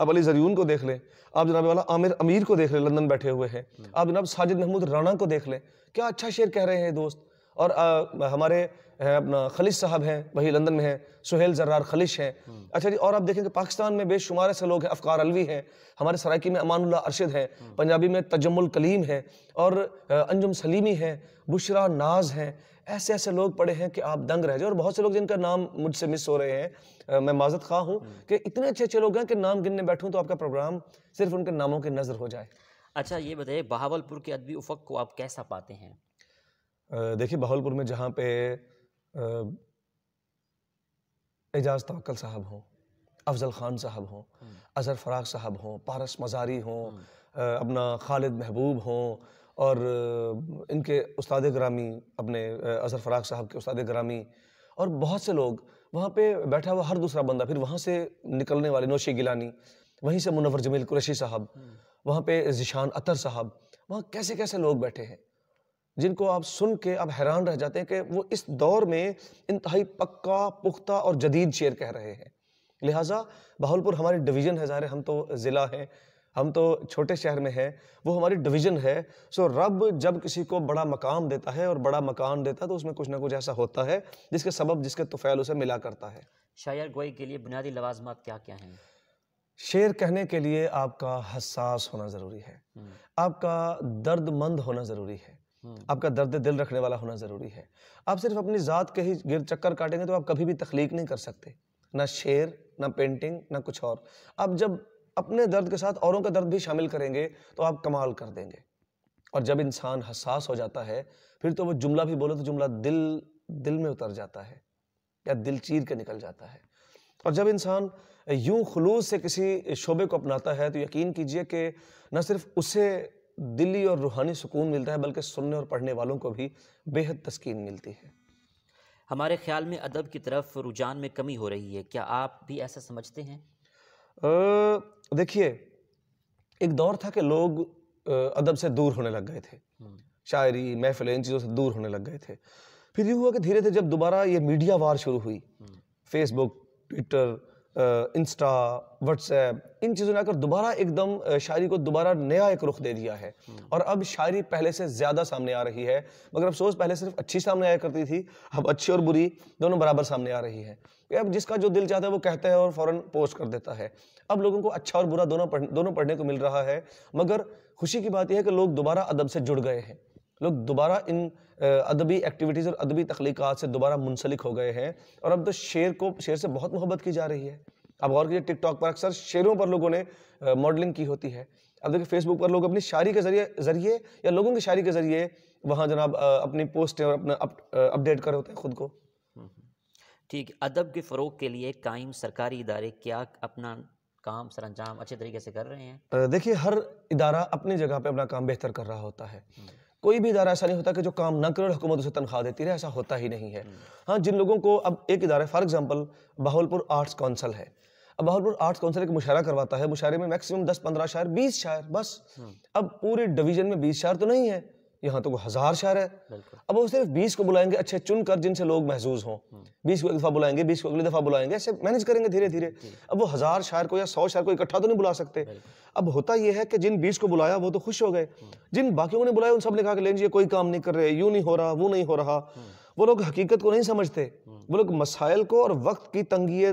Speaker 2: आप अली जरयून को देख लें आप जनाब वाला आमिर अमीर को देख लें लंदन बैठे हुए हैं आप जनाब साजिद महमूद राना को देख लें क्या अच्छा शेर कह रहे हैं दोस्त और आ, हमारे अपना खलिश साहब हैं वही लंदन में हैं सुहेल जर्रार खलिश हैं अच्छा जी और आप देखें कि पाकिस्तान में बेशुमार ऐसे लोग हैं अफकार अलवी हैं हमारे सराकी में अमानुल्ला अरशद हैं पंजाबी में तजमुल कलीम हैं और अंजुम सलीमी हैं बुशरा नाज हैं ऐसे ऐसे लोग पड़े हैं कि आप दंग रह जाए और बहुत से लोग जिनका नाम मुझसे मिस हो रहे हैं मैं माजत खा हूँ हम्म। कि इतने अच्छे अच्छे लोग हैं कि नाम गिनने बैठूँ तो आपका प्रोग्राम सिर्फ उनके नामों की नज़र हो जाए
Speaker 1: अच्छा ये बताइए बहावलपुर के अदबी उफक को आप कैसा पाते
Speaker 2: हैं देखिए बहावलपुर में जहाँ पे एजाज तवक्ल साहब हों अफजल खान साहब हों हम्म। अजहर फराग साहब हों पारस मजारी हों हम्म। अपना खालिद महबूब हों और इनके उस्ताद ग्रामी अपने अज़हर फराग साहब के उस्ताद ग्रामी और बहुत से लोग वहाँ पे बैठा हुआ हर दूसरा बंदा फिर वहाँ से निकलने वाले नौशी गिलानी वहीं से मुनवर जमील कुरैशी साहब हम्म। वहाँ पे जिशान अतर साहब वहाँ कैसे कैसे लोग बैठे हैं जिनको आप सुन के आप हैरान रह जाते हैं कि वो इस दौर में इंतहाई पक्का पुख्ता और जदीद शेर कह रहे हैं लिहाजा बहावलपुर हमारी डिवीज़न है ज़ाहिर हम तो ज़िला हैं हम तो छोटे शहर में हैं वो हमारी डिवीज़न है सो रब जब किसी को बड़ा मकाम देता है और बड़ा मकान देता है तो उसमें कुछ ना कुछ ऐसा होता है
Speaker 1: जिसके सबब जिसके तुफैल उसे मिला करता है शायर गोई के लिए बुनियादी लवाजमात क्या क्या हैं
Speaker 2: शेर कहने के लिए आपका हसास होना ज़रूरी है हम्म। आपका दर्दमंद होना ज़रूरी है हम्म। आपका दर्द दिल रखने वाला होना ज़रूरी है आप सिर्फ अपनी ज़ात के ही गिर चक्कर काटेंगे तो आप कभी भी तख्लीक नहीं कर सकते ना शेर ना पेंटिंग ना कुछ और आप जब अपने दर्द के साथ औरों का दर्द भी शामिल करेंगे तो आप कमाल कर देंगे और जब इंसान हसास हो जाता है फिर तो वो जुमला भी बोलो तो जुमला दिल दिल में उतर जाता है या दिल चीर के निकल जाता है और जब इंसान यूं खलूस से किसी शोबे को अपनाता है तो यकीन कीजिए कि न सिर्फ उसे दिली और रूहानी सुकून मिलता है बल्कि सुनने और पढ़ने वालों को भी बेहद तस्कीन मिलती है
Speaker 1: हमारे ख्याल में अदब की तरफ रुझान में कमी हो रही है क्या आप भी ऐसा समझते हैं
Speaker 2: देखिए एक दौर था कि लोग अदब से दूर होने लग गए थे हम्म। शायरी महफिलें इन चीज़ों से दूर होने लग गए थे फिर ये हुआ कि धीरे धीरे जब दोबारा ये मीडिया वार शुरू हुई फेसबुक ट्विटर इंस्टा व्हाट्सएप इन चीज़ों ने आकर दोबारा एकदम शायरी को दोबारा नया एक रुख दे दिया है हम्म। और अब शायरी पहले से ज़्यादा सामने आ रही है मगर अफसोस पहले सिर्फ अच्छी सामने आया करती थी अब अच्छी और बुरी दोनों बराबर सामने आ रही है अब जिसका जो दिल चाहता है वो कहता है और फौरन पोस्ट कर देता है अब लोगों को अच्छा और बुरा दोनों पढ़, दोनों पढ़ने को मिल रहा है मगर खुशी की बात यह है कि लोग दोबारा अदब से जुड़ गए हैं लोग दोबारा इन अदबी एक्टिविटीज़ और अदबी तख्लीक़ात से दोबारा मुंसलिक हो गए हैं और अब तो शेर को शेर से बहुत मोहब्बत की जा रही है अब और कीजिए टिकटॉक पर अक्सर शेरों पर लोगों ने मॉडलिंग की होती है अब देखिए फेसबुक पर लोग अपनी शायरी के जरिए जरिए या लोगों की शायरी के जरिए वहाँ जनाब अपनी पोस्टें और अपना अपडेट कर होते हैं खुद को
Speaker 1: ठीक अदब के फ़रोग के लिए कायम सरकारी इदारे क्या अपना काम सर अंजाम अच्छे तरीके से कर रहे हैं
Speaker 2: देखिए हर इदारा अपनी जगह पर अपना काम बेहतर कर रहा होता है हम्म। कोई भी इदारा ऐसा नहीं होता कि जो काम ना करे हुकूमत उसे तनख्वाह देती रहे ऐसा होता ही नहीं है हम्म। हाँ जिन लोगों को अब एक इदारा for example Bahawalpur arts council है अब बहावलपुर आर्ट्स काउंसिल एक मुशायरा करवाता है मुशायरे में मैक्सिमम दस पंद्रह शायर बीस शायर बस हम्म। अब पूरे डिवीजन में बीस शायर तो नहीं है यहाँ तो हजार शहर है अब वो सिर्फ बीस को बुलाएंगे अच्छे चुन कर जिनसे लोग महसूस हों हम्म। बीस को एक दफा बुलाएंगे बीस को अगली दफा बुलाएंगे ऐसे मैनेज करेंगे धीरे धीरे अब वो हजार शहर को या सौ शहर को इकट्ठा तो नहीं बुला सकते अब होता यह है कि जिन बीस को बुलाया वो तो खुश हो गए हम्म। जिन बाकी ने बुलाया उन सब ने कहा कि लेंजिए कोई काम नहीं कर रहे यू नहीं हो रहा वो नहीं हो रहा हम्म। वो लोग हकीकत को नहीं समझते वो लोग मसाइल को और वक्त की तंगी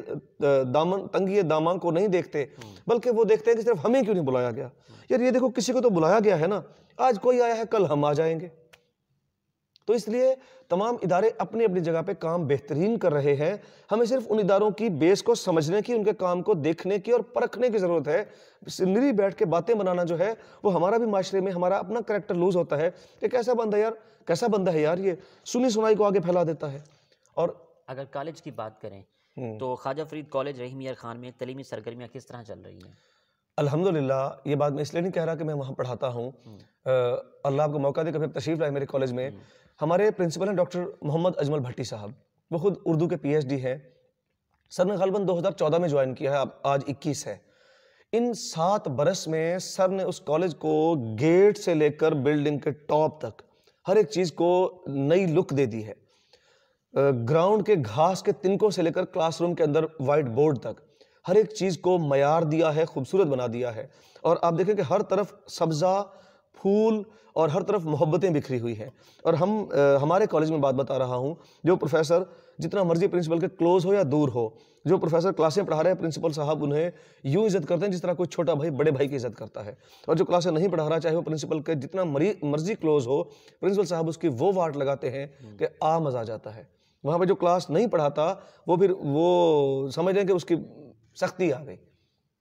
Speaker 2: दामन तंगी दामन को नहीं देखते बल्कि वो देखते हैं कि सिर्फ हमें क्यों नहीं बुलाया गया यार ये देखो किसी को तो बुलाया गया है ना आज कोई आया है कल हम आ जाएंगे तो इसलिए तमाम इदारे अपनी अपनी जगह पे काम बेहतरीन कर रहे हैं हमें सिर्फ उन इदारों की बेस को समझने की उनके काम को देखने की और परखने की ज़रूरत है निरी बैठ के बातें बनाना जो है वो हमारा भी माशरे में हमारा अपना करेक्टर लूज़ होता है कि कैसा बंदा यार कैसा बंदा है यार ये सुनी सुनाई को आगे फैला देता है
Speaker 1: और अगर कॉलेज की बात करें हम्म। तो ख्वाजा फरीद कॉलेज रहीम खान में तलीमी सरगर्मियाँ किस तरह चल रही हैं
Speaker 2: अल्हम्दुलिल्लाह ये बात मैं इसलिए नहीं कह रहा कि मैं वहाँ पढ़ाता हूँ हम्म। अल्लाह आपको मौका दे कभी तशरीफ़ लाए मेरे कॉलेज में हम्म। हमारे प्रिंसिपल हैं डॉक्टर मोहम्मद अजमल भट्टी साहब वो खुद उर्दू के पीएचडी हैं सर ने गलबन 2014 में ज्वाइन किया है अब आज 21 है इन सात बरस में सर ने उस कॉलेज को गेट से लेकर बिल्डिंग के टॉप तक हर एक चीज़ को नई लुक दे दी है ग्राउंड के घास के तिनकों से लेकर क्लासरूम के अंदर वाइट बोर्ड तक हर एक चीज़ को मैार दिया है खूबसूरत बना दिया है और आप देखें कि हर तरफ सब्ज़ा फूल और हर तरफ मोहब्बतें बिखरी हुई हैं और हम आ, हमारे कॉलेज में बात बता रहा हूँ जो प्रोफेसर जितना मर्जी प्रिंसिपल के क्लोज हो या दूर हो जो प्रोफेसर क्लासें पढ़ा रहे हैं प्रिंसिपल साहब उन्हें यूँ इज्जत करते हैं जिस तरह कोई छोटा भाई बड़े भाई की इज्जत करता है और जो क्लासें नहीं पढ़ा रहा चाहे वो प्रिंसिपल के जितना मर्जी क्लोज हो प्रिंसिपल साहब उसकी वो वाट लगाते हैं हम्म। कि आ मज़ा आ जाता है वहाँ पर जो क्लास नहीं पढ़ाता वो फिर वो समझ लें कि उसकी सख्ती आ गई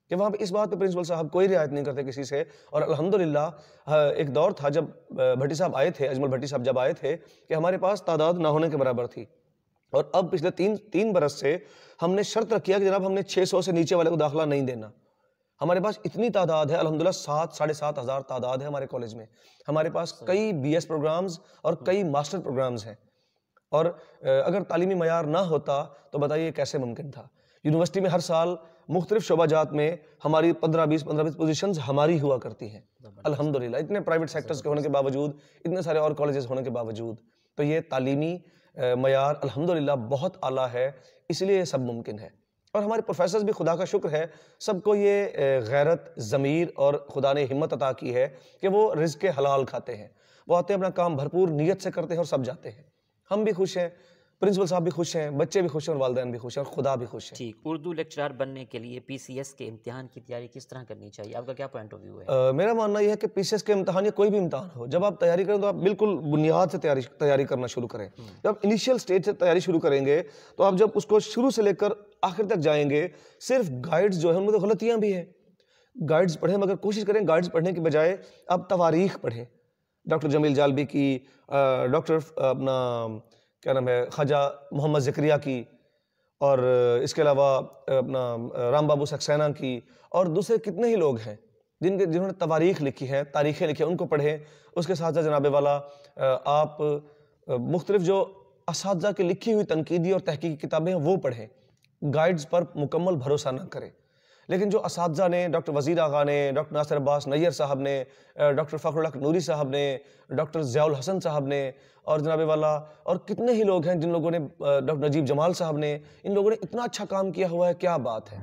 Speaker 2: कि वहाँ पर इस बात पर प्रिंसिपल साहब कोई रियायत नहीं करते किसी से और अलहमदिल्ला हाँ, एक दौर था जब भट्टी साहब आए थे अजमल भट्टी साहब जब आए थे कि हमारे पास तादाद ना होने के बराबर थी और अब पिछले तीन तीन बरस से हमने शर्त रखी है कि जनाब हमने 600 से नीचे वाले को दाखिला नहीं देना हमारे पास इतनी तादाद है अलहमदिल्ला सात साढ़े सात हज़ार तादाद है हमारे कॉलेज में हमारे पास कई बी एस प्रोग्राम्स और कई मास्टर प्रोग्राम्स हैं और अगर तालीमी मैार ना होता तो बताइए कैसे मुमकिन था यूनिवर्सिटी में हर साल मुख्तलिफ शोबाजात में हमारी पंद्रह बीस पंद्रह बीस पोजिशन हमारी हुआ करती हैं अलहमदिल्ला इतने प्राइवेट सेक्टर्स के होने के बावजूद इतने सारे और कॉलेजेस होने के बावजूद तो ये तालीमी मैार अलहमदिल्ला बहुत आला है इसलिए ये सब मुमकिन है और हमारे प्रोफेसर भी खुदा का शुक्र है सबको ये गैरत ज़मीर और खुदा ने हिम्मत अता की है कि वो रिज़ के हलाल खाते हैं वो आते अपना काम भरपूर नीयत से करते हैं और सब जाते हैं हम भी खुश हैं प्रिंसिपल साहब भी खुश हैं बच्चे भी खुश हैं और वालदेन भी खुश हैं और खुदा भी खुश है ठीक
Speaker 1: उर्दू लेक्चरार बनने के लिए पी सी एस के इम्तहान की तैयारी किस तरह करनी चाहिए आपका क्या पॉइंट ऑफ व्यू है
Speaker 2: आ, मेरा मानना यह है कि पी सी एस के इम्तहान या कोई भी इम्तहान हो जब आप तैयारी करें तो आप बिल्कुल बुनियाद से तैयारी तैयारी करना शुरू करें हम्म। जब आप इनिशियल स्टेज से तैयारी शुरू करेंगे तो आप जब उसको शुरू से लेकर आखिर तक जाएंगे सिर्फ गाइड्स जो है उनमें तो गलतियाँ भी हैं गाइड्स पढ़ें मगर कोशिश करें गाइड्स पढ़ने के बजाय आप तवारीख पढ़ें डॉक्टर जमील जालबी की डॉक्टर अपना क्या नाम है ख्वाजा मोहम्मद ज़क्रिया की और इसके अलावा अपना राम बाबू सक्सेना की और दूसरे कितने ही लोग हैं जिनके जिन्होंने तवारीख लिखी है तारीखें लिखी हैं उनको पढ़ें उसके साथ साथ जनाबे वाला आप मुख्तलिफ जो इस की लिखी हुई तनकीदी और तहकीकी किताबें हैं वो पढ़ें गाइड्स पर मुकम्मल भरोसा ना करें लेकिन जो इस ने डॉक्टर वज़ी आगा ने डॉक्टर नासिर अब्बास नैयर साहब ने डॉक्टर फ़खरुल्लक नूरी साहब ने डॉक्टर ज़ियाउल हसन साहब ने और जनाब वाला और कितने ही लोग हैं जिन लोगों ने डॉक्टर नजीब जमाल साहब ने इन लोगों ने इतना अच्छा काम किया हुआ है क्या बात है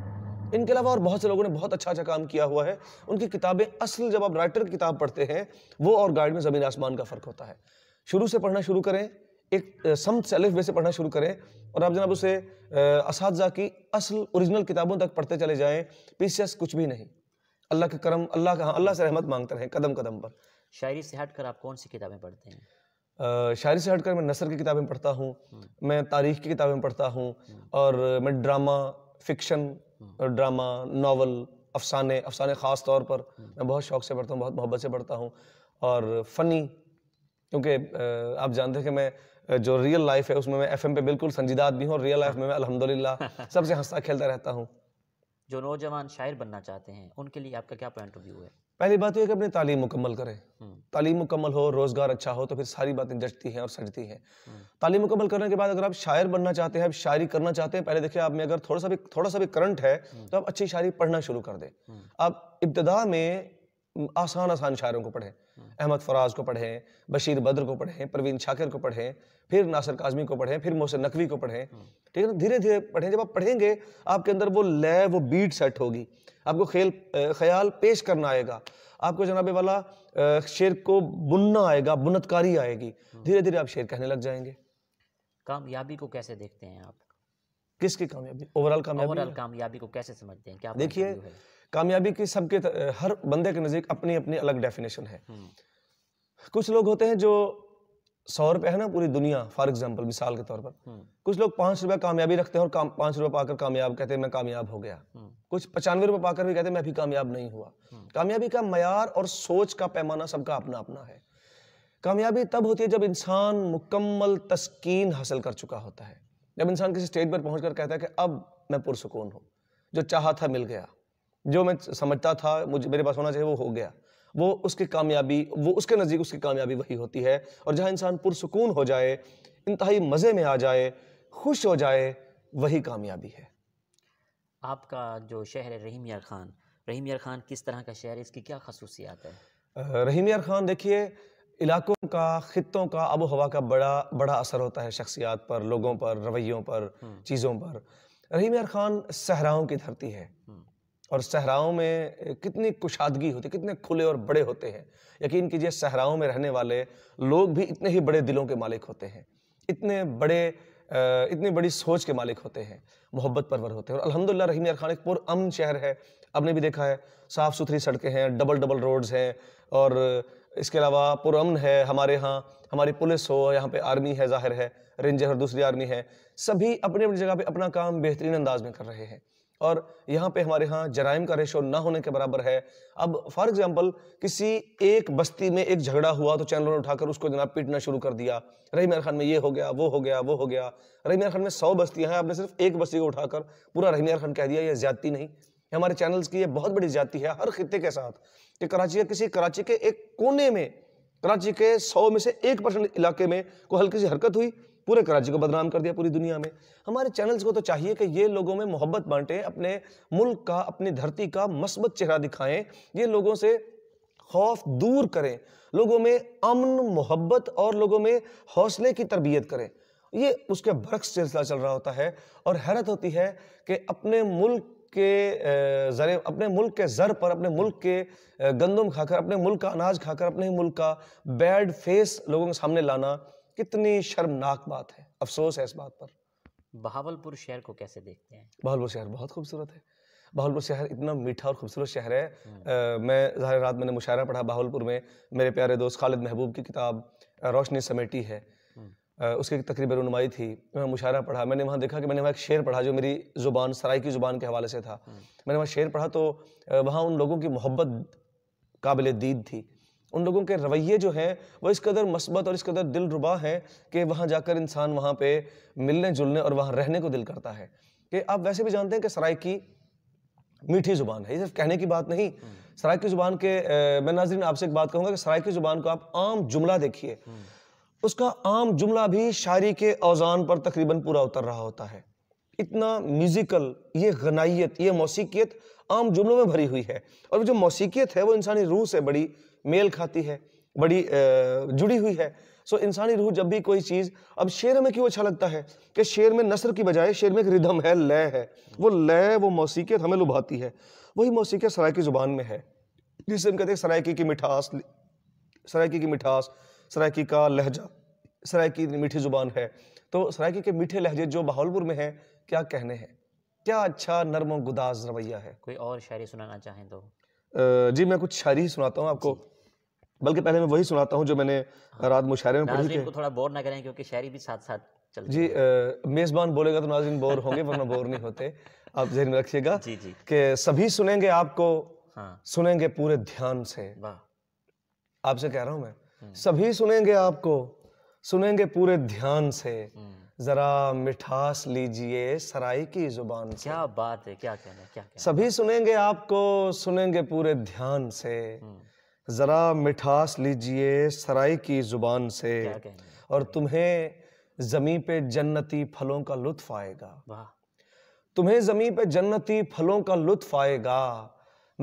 Speaker 2: इनके अलावा और बहुत से लोगों ने बहुत अच्छा अच्छा काम किया हुआ है उनकी किताबें असल जब आप राइटर की किताब पढ़ते हैं वो और गाइड में ज़मीन आसमान का फ़र्क होता है शुरू से पढ़ना शुरू करें एक सम से अलिफ वैसे पढ़ना शुरू करें और आप जनाब उसे इस की असल ओरिजिनल किताबों तक पढ़ते चले जाएं पीसीएस कुछ भी नहीं अल्लाह के करम अल्लाह का अल्लाह से रहमत मांगते रहें कदम कदम पर
Speaker 1: शायरी से हटकर आप कौन सी किताबें पढ़ते
Speaker 2: हैं शायरी से हटकर मैं नसर की किताबें पढ़ता हूँ हम्म। मैं तारीख की किताबें पढ़ता हूँ हम्म। और मैं ड्रामा फिक्शन हम्म। ड्रामा नावल अफसाने अफसाने ख़ास तौर पर मैं बहुत शौक से पढ़ता हूँ बहुत मोहब्बत से पढ़ता हूँ और फ़नी क्योंकि आप जानते हैं कि मैं जो रियल लाइफ है उसमें मैं एफ पे बिल्कुल संजीदा आदमी हूँ और रियल लाइफ में मैं अलहमदिल्ला सबसे हंसता खेलता रहता हूँ
Speaker 1: जो नौजवान शायर बनना चाहते हैं उनके लिए आपका क्या पॉइंट ऑफ व्यू है
Speaker 2: पहली बात तो यह कि अपनी तालीम मुकम्मल करें हम्म। तालीम मुकम्मल हो रोज़गार अच्छा हो तो फिर सारी बातें जचती हैं और सजती हैं हम्म। तालीम मुकम्मल करने के बाद अगर आप शायर बनना चाहते हैं आप शायरी करना चाहते हैं पहले देखिए आप में अगर थोड़ा सा भी थोड़ा सा भी करंट है हम्म। तो आप अच्छी शायरी पढ़ना शुरू कर दें आप इब्तदा में आसान आसान शायरों को पढ़ें अहमद फराज को पढ़ें बशीर बद्र को पढ़ें प्रवीण छाकर को पढ़ें फिर नासिर काजमी को पढ़ें फिर मोहसिन नकवी को पढ़ें हाँ। ठीक है ना धीरे धीरे पढ़ें जब आप पढ़ेंगे आपके अंदर वो लय वो बीट सेट होगी आपको खेल ख्याल पेश करना आएगा आपको जनाब वाला शेर को बुनना आएगा बुनतकारी आएगी हाँ। धीरे धीरे आप शेर कहने लग जाएंगे
Speaker 1: कामयाबी को कैसे देखते हैं आप किसकी कामयाबी
Speaker 2: ओवरऑल कामयाबी ओवरऑल
Speaker 1: कामयाबी को कैसे समझते हैं क्या देखिए
Speaker 2: कामयाबी की सबके हर बंदे के नज़दीक अपनी अपनी अलग डेफिनेशन है हम्म। कुछ लोग होते हैं जो सौ रुपये है ना पूरी दुनिया फॉर एग्जाम्पल मिसाल के तौर पर हम्म। कुछ लोग पांच रुपये कामयाबी रखते हैं और काम पांच रुपये पाकर कामयाब कहते हैं मैं कामयाब हो गया हम्म। कुछ पचानवे रुपये पाकर भी कहते हैं मैं भी कामयाब नहीं हुआ कामयाबी का मैार और सोच का पैमाना सबका अपना अपना है कामयाबी तब होती है जब इंसान मुकम्मल तस्कीन हासिल कर चुका होता है जब इंसान किसी स्टेज पर पहुंचकर कहता है कि अब मैं पुरसकून हूं जो चाहा था मिल गया जो मैं समझता था मुझे मेरे पास होना चाहिए वो हो गया वो उसकी कामयाबी वो उसके नज़दीक उसकी कामयाबी वही होती है और जहाँ इंसान पुरसकून हो जाए इंतहाई मज़े में आ जाए खुश हो जाए वही कामयाबी है
Speaker 1: आपका जो शहर है रहीम यार खान रहीम यार खान किस तरह का शहर है इसकी क्या खसूसियात
Speaker 2: है रहीम यार खान देखिए इलाकों का ख़त्ों का आबो हवा का बड़ा बड़ा असर होता है शख्सियात पर लोगों पर रवैयों पर हम्म। चीज़ों पर रहीम यार खान सहराओं की धरती है हम्म। और सहराओं में कितनी कुशादगी होती है कितने खुले और बड़े होते हैं यकीन कीजिए सहराओं में रहने वाले लोग भी इतने ही बड़े दिलों के मालिक होते हैं इतने बड़े इतनी बड़ी सोच के मालिक होते हैं मोहब्बत परवर होते हैं और अलहमदिल्ला रहीम यार खान एक पुर अमन शहर है आपने भी देखा है साफ़ सुथरी सड़कें हैं डबल डबल रोड्स हैं और इसके अलावा पुरमन है हमारे यहाँ हमारी पुलिस हो यहाँ पे आर्मी है जाहिर है रेंजर दूसरी आर्मी है सभी अपनी अपनी जगह पे अपना काम बेहतरीन अंदाज में कर रहे हैं और यहाँ पे हमारे यहाँ जराइम का रेशो ना होने के बराबर है अब फॉर एग्जाम्पल किसी एक बस्ती में एक झगड़ा हुआ तो चैनलों ने उठाकर उसको जनाब पीटना शुरू कर दिया रही खान में ये हो गया वो हो गया वो हो गया रही खान में सौ बस्तियाँ हैं आपने सिर्फ एक बस्ती को उठाकर पूरा रही खान कह दिया यह ज्यादती नहीं हमारे चैनल्स की ये बहुत बड़ी ज्यादती है हर खत्े के साथ कि कराची या किसी कराची के एक कोने में कराची के सौ में से एक परसेंट इलाके में कोई हल्की सी हरकत हुई पूरे कराची को बदनाम कर दिया पूरी दुनिया में हमारे चैनल्स को तो चाहिए कि ये लोगों में मोहब्बत बांटें अपने मुल्क का अपनी धरती का मस्बत चेहरा दिखाएं ये लोगों से खौफ दूर करें लोगों में अमन मोहब्बत और लोगों में हौसले की तरबियत करें ये उसके बरक्स सिलसिला चल रहा होता है और हैरत होती है कि अपने मुल्क के ज़रे अपने मुल्क के ज़र पर अपने मुल्क के गंदम खाकर अपने मुल्क का अनाज खाकर अपने मुल्क का बैड फेस लोगों के सामने लाना कितनी शर्मनाक बात है अफसोस है इस बात पर
Speaker 1: बहावलपुर शहर को कैसे देखते हैं
Speaker 2: बहावलपुर शहर बहुत खूबसूरत है बहावलपुर शहर इतना मीठा और खूबसूरत शहर है आ, हम्म। मैं ज़ाहिर रात मैंने मुशायरा पढ़ा बहावलपुर में मेरे प्यारे दोस्त खालिद महबूब की किताब रोशनी समेटी है आ, हम्म। उसकी तकरीब रुनुमाई थी मैं मुशायरा पढ़ा मैंने वहाँ देखा कि मैंने वहाँ एक शेर पढ़ा जो मेरी ज़ुबान सराय की ज़ुबान के हवाले से था हम्म। मैंने वहाँ शेर पढ़ा तो वहाँ उन लोगों की मोहब्बत काबिल दीद थी उन लोगों के रवैये जो हैं वो इस कदर मस्बत और इस कदर दिल रुबा है कि वहाँ जाकर इंसान वहाँ पे मिलने जुलने और वहाँ रहने को दिल करता है कि आप वैसे भी जानते हैं कि सराय की मीठी ज़ुबान है ये सिर्फ कहने की बात नहीं सराय की ज़ुबान के मैं नाजरीन आपसे एक बात कहूँगा कि सराय की ज़ुबान को आप आम जुमला देखिए उसका आम जुमला भी शायरी के औज़ान पर तकरीबन पूरा उतर रहा होता है इतना म्यूज़िकल ये गनाइत ये मौसीकियत आम जुमलों में भरी हुई है और जो मौसीकियत है वो इंसानी रूह से बड़ी मेल खाती है बड़ी जुड़ी हुई है सो इंसानी रूह जब भी कोई चीज़ अब शेर में क्यों अच्छा लगता है कि शेर में नसर की बजाय शेर में एक रिदम है लय है वो लय वो मौसीकियत हमें लुभाती है वही मौसीकियत सरायकी ज़ुबान में है जिसे हम कहते हैं सरायकी की मिठास सरायकी की मिठास सरायकी का लहजा सरायकी मीठी ज़ुबान है तो सरायकी के मीठे लहजे जो बहावलपुर में है क्या कहने हैं क्या अच्छा नरम गुदाज रवैया है कोई और शायरी सुनाना चाहें तो जी मैं कुछ शायरी सुनाता हूँ आपको बल्कि पहले मैं वही सुनाता हूँ जो मैंने हाँ। रात मुशायरे में पढ़ी थी
Speaker 1: थोड़ा बोर ना करें क्योंकि शायरी भी साथ साथ
Speaker 2: जी मेज़बान बोलेगा तो नाजिन बोर होंगे वरना बोर नहीं होते आप जहन में रखिएगा कि सभी सुनेंगे आपको हाँ। सुनेंगे पूरे ध्यान से आपसे कह रहा हूं मैं हम्म। सभी सुनेंगे आपको सुनेंगे पूरे ध्यान से हम्म। जरा मिठास लीजिए सराई की जुबान से क्या बात है क्या कहना क्या कहना? सभी सुनेंगे आपको सुनेंगे पूरे ध्यान से हम्म। ज़रा मिठास लीजिए सराय की ज़ुबान से और तुम्हें जमी पे जन्नती फलों का लुत्फ आएगा तुम्हें जमी पे जन्नती फलों का लुत्फ आएगा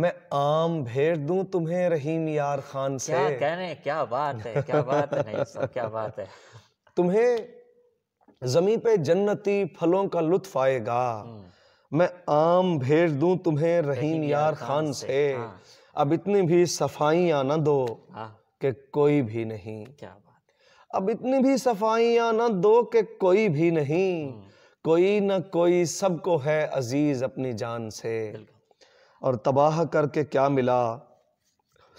Speaker 2: मैं आम भेज दूं तुम्हें रहीम यार खान से
Speaker 1: क्या क्या बात है क्या बात है नहीं सब क्या बात है
Speaker 2: तुम्हें ज़मीं पे जन्नती फलों का लुत्फ आएगा हम्म। मैं आम भेज दूं तुम्हें रहीम यार खान से हाँ। अब इतनी भी सफाइया ना दो हाँ। कि कोई भी नहीं क्या बात अब इतनी भी सफाइया ना दो कि कोई भी नहीं हम्म। कोई ना कोई सबको है अजीज अपनी जान से और तबाह करके क्या मिला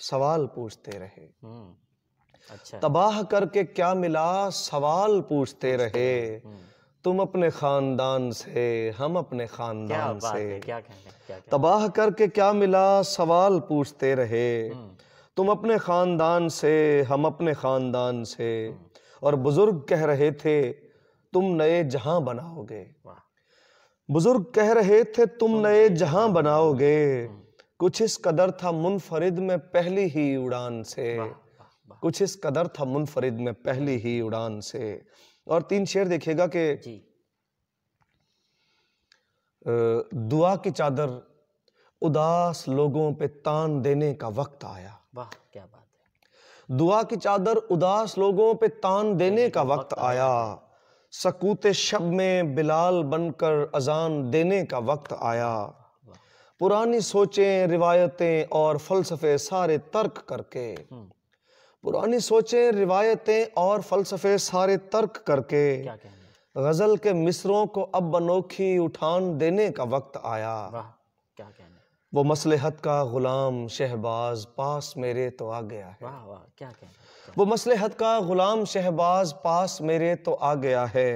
Speaker 2: सवाल पूछते रहे हम्म। अच्छा। तबाह करके क्या मिला सवाल पूछते रहे हम्म। हम्म। तुम अपने खानदान से हम अपने खानदान से क्या क्या तबाह करके क्या मिला सवाल पूछते रहे तुम हम्म। अपने खानदान से हम अपने खानदान से और बुजुर्ग कह रहे थे तुम नए जहां बनाओगे बुजुर्ग कह रहे थे तुम नए जहां बनाओगे हम्म। कुछ इस कदर था मुनफरिद में पहली ही उड़ान से कुछ इस कदर था मुनफरिद में पहली ही उड़ान से और तीन शेर देखिएगा कि दुआ की चादर उदास लोगों पे तान देने का वक्त आया
Speaker 1: वाह क्या बात
Speaker 2: है दुआ की चादर उदास लोगों पे तान देने का वक्त आया सकूत शब में बिलाल बनकर अजान देने का वक्त आया पुरानी सोचें रिवायतें और फलसफे सारे तर्क करके हम्म। पुरानी सोचें रिवायतें और फलसफे सारे तर्क करके गजल के मिसरों को अब अनोखी उठान देने का वक्त आया क्या कहने वो मसलहत का गुलाम शहबाज पास मेरे तो आ गया है वाह वाह
Speaker 1: क्या कहने
Speaker 2: वो मसलहत का गुलाम शहबाज पास मेरे तो आ गया है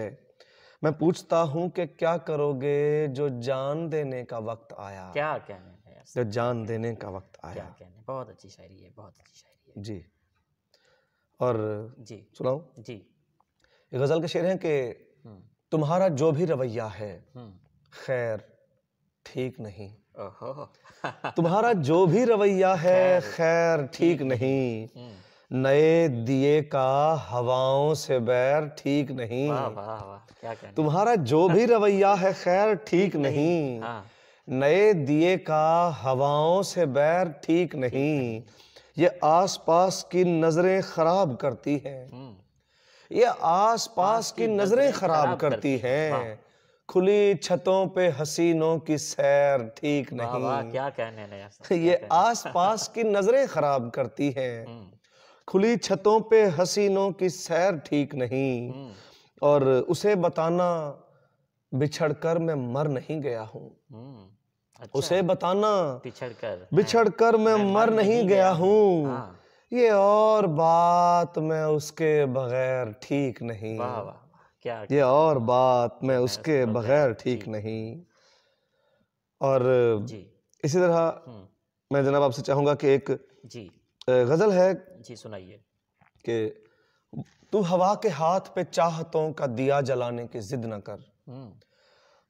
Speaker 2: मैं पूछता हूँ कि क्या करोगे जो जान देने का वक्त आया क्या कहने जो जान देने का वक्त
Speaker 1: आया क्या कहने बहुत अच्छी शायरी है बहुत अच्छी शायरी
Speaker 2: है जी और जी सुनाओ जी गज़ल के शेर हैं कि हम्म। हम्म। तुम्हारा जो भी रवैया है खैर ठीक नहीं तुम्हारा हम्म। जो भी रवैया है खैर ठीक नहीं नए दिए का हवाओं से बैर ठीक नहीं वाह, वाह, वाह, क्या तुम्हारा जो भी रवैया है खैर ठीक नहीं, हाँ। नए दिए का हवाओं से बैर ठीक नहीं ये आसपास की नज़रें ख़राब
Speaker 1: करती हैं हम्म।
Speaker 2: ये आसपास की नज़रें ख़राब करती हैं खुली छतों पे हसीनों की सैर ठीक नहीं
Speaker 1: क्या कहने
Speaker 2: ये आसपास की नजरें खराब करती हैं खुली छतों पे हसीनों की सैर ठीक नहीं और उसे बताना बिछड़कर मैं मर नहीं गया हूँ हम्म। अच्छा। उसे बताना बिछड़ कर बिछड़ कर मैं, मैं मर नहीं, नहीं गया हूँ हाँ। ये और बात मैं उसके बगैर ठीक नहीं क्या ये और बात मैं उसके बगैर ठीक नहीं और इसी तरह हम्म। मैं जनाब आपसे चाहूंगा कि एक जी गजल है जी सुनाइए कि तू हवा के हाथ पे चाहतों का दिया जलाने की जिद ना कर हम्म।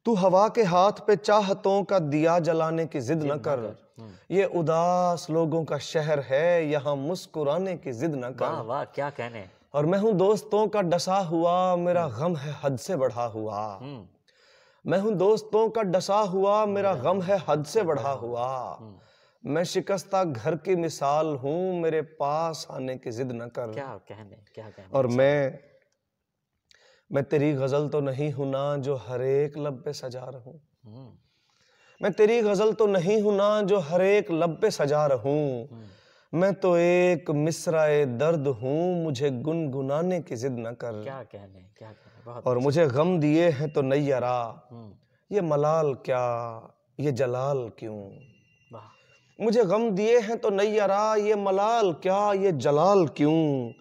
Speaker 2: तू हवा के हाथ पे चाहतों का दिया जलाने की जिद न कर हाँ। ये उदास लोगों का शहर है यहाँ मुस्कुराने की जिद न कर वाह वाह क्या कहने और मैं हूँ दोस्तों का डसा हुआ मेरा हाँ। गम है हद से बढ़ा हुआ हम्म। मैं हूँ दोस्तों का डसा हुआ मेरा गम है हद से बढ़ा हुआ हम्म। मैं शिकस्ता घर की मिसाल हूँ मेरे पास आने की जिद न कर क्या
Speaker 1: कहने क्या कहने और
Speaker 2: अच्छा। मैं मैं तेरी गजल तो नहीं हूं ना जो हर एक लब पे सजा रहूं हम्म। मैं तेरी गजल तो नहीं हूं ना जो हर एक लब पे सजा रहूं हम्म। मैं तो एक मिसरा दर्द हूं मुझे गुनगुनाने की जिद न कर क्या
Speaker 1: कहने क्या कहने बहुत और
Speaker 2: मुझे गम दिए हैं तो नैयरा
Speaker 1: हम्म।
Speaker 2: ये मलाल क्या ये जलाल क्यों मुझे गम दिए हैं तो नैयरा ये मलाल क्या ये जलाल क्यों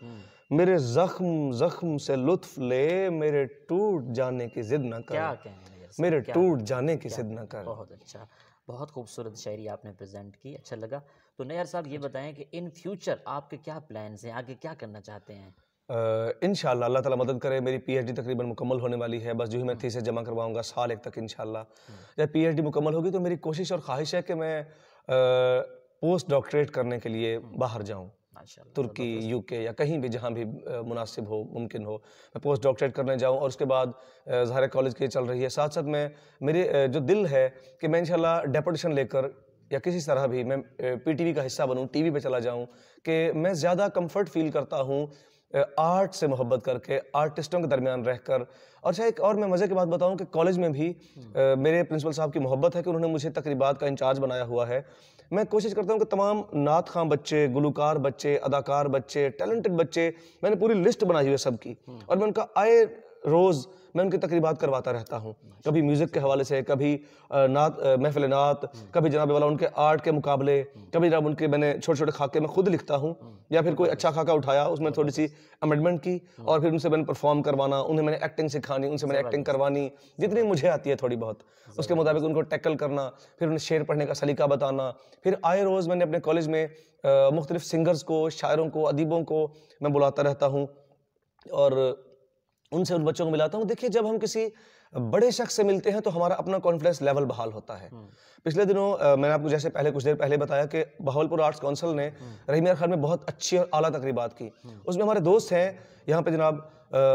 Speaker 2: मेरे जख्म जख्म से लुत्फ ले मेरे टूट जाने की जिद ना कर क्या कहें मेरे टूट जाने की जिद ना कर
Speaker 1: बहुत अच्छा बहुत खूबसूरत शायरी आपने प्रेजेंट की अच्छा लगा तो नैर साहब ये बताएं कि इन फ्यूचर आपके क्या प्लान्स हैं आगे क्या करना चाहते
Speaker 2: हैं इन अल्लाह ताला मदद करे मेरी पीएचडी तकरीबन मुकम्मल होने वाली है बस जो ही मैं हम्म। से जमा करवाऊंगा साल एक तक इन हम्म। जब पीएचडी मुकम्मल होगी तो मेरी कोशिश और ख्वाहिश है कि मैं पोस्ट डॉक्टरेट करने के लिए हम्म। बाहर जाऊँ तुर्की यूके या कहीं भी जहाँ भी मुनासिब हो मुमकिन हो मैं पोस्ट डॉक्टरेट करने जाऊँ और उसके बाद ज़ाहिर कॉलेज की चल रही है साथ साथ मैं मेरे जो दिल है कि मैं इंशाल्लाह डेपोटेशन लेकर या किसी तरह भी मैं पीटीवी का हिस्सा बनूं टीवी पे चला जाऊं कि मैं ज़्यादा कंफर्ट फील करता हूं आर्ट से मोहब्बत करके आर्टिस्टों के दरमियान रहकर और चाहे अच्छा एक और मैं मज़े की बात बताऊं कि कॉलेज में भी हम्म। मेरे प्रिंसिपल साहब की मोहब्बत है कि उन्होंने मुझे तकरीबात का इंचार्ज बनाया हुआ है मैं कोशिश करता हूँ कि तमाम नात खां बच्चे गुलकार बच्चे अदाकार बच्चे टैलेंटेड बच्चे मैंने पूरी लिस्ट बनाई हुई है सबकी और मैं उनका आए रोज़ मैं उनकी तकरीबात करवाता रहता हूँ कभी म्यूज़िक के हवाले से कभी नात महफिल नात हम्म। कभी जनाब वाला उनके आर्ट के मुकाबले हम्म। कभी जनाब उनके मैंने छोटे छोटे खाके मैं खुद लिखता हूँ हम्म। या फिर कोई अच्छा खाका उठाया उसमें थोड़ी सी अमेंडमेंट की और फिर उनसे मैंने परफॉर्म करवाना उन्हें मैंने एक्टिंग सिखानी उनसे मैंने एक्टिंग करवानी जितनी मुझे आती है थोड़ी बहुत उसके मुताबिक उनको टैकल करना फिर उन्हें शेर पढ़ने का सलीका बताना फिर आए रोज़ मैंने अपने कॉलेज में मुख्तलिफ सिंगर्स को शायरों को अदीबों को मैं बुलाता रहता हूँ और उनसे उन बच्चों को मिलाता हूँ देखिए जब हम किसी बड़े शख्स से मिलते हैं तो हमारा अपना कॉन्फिडेंस लेवल बहाल होता है हम्म। पिछले दिनों मैंने आपको जैसे पहले कुछ देर पहले बताया कि बहावलपुर आर्ट्स काउंसिल ने हम्म। रहीमिया खान में बहुत अच्छी और आला तकरीबात की हम्म। उसमें हमारे दोस्त हैं यहाँ पे जनाब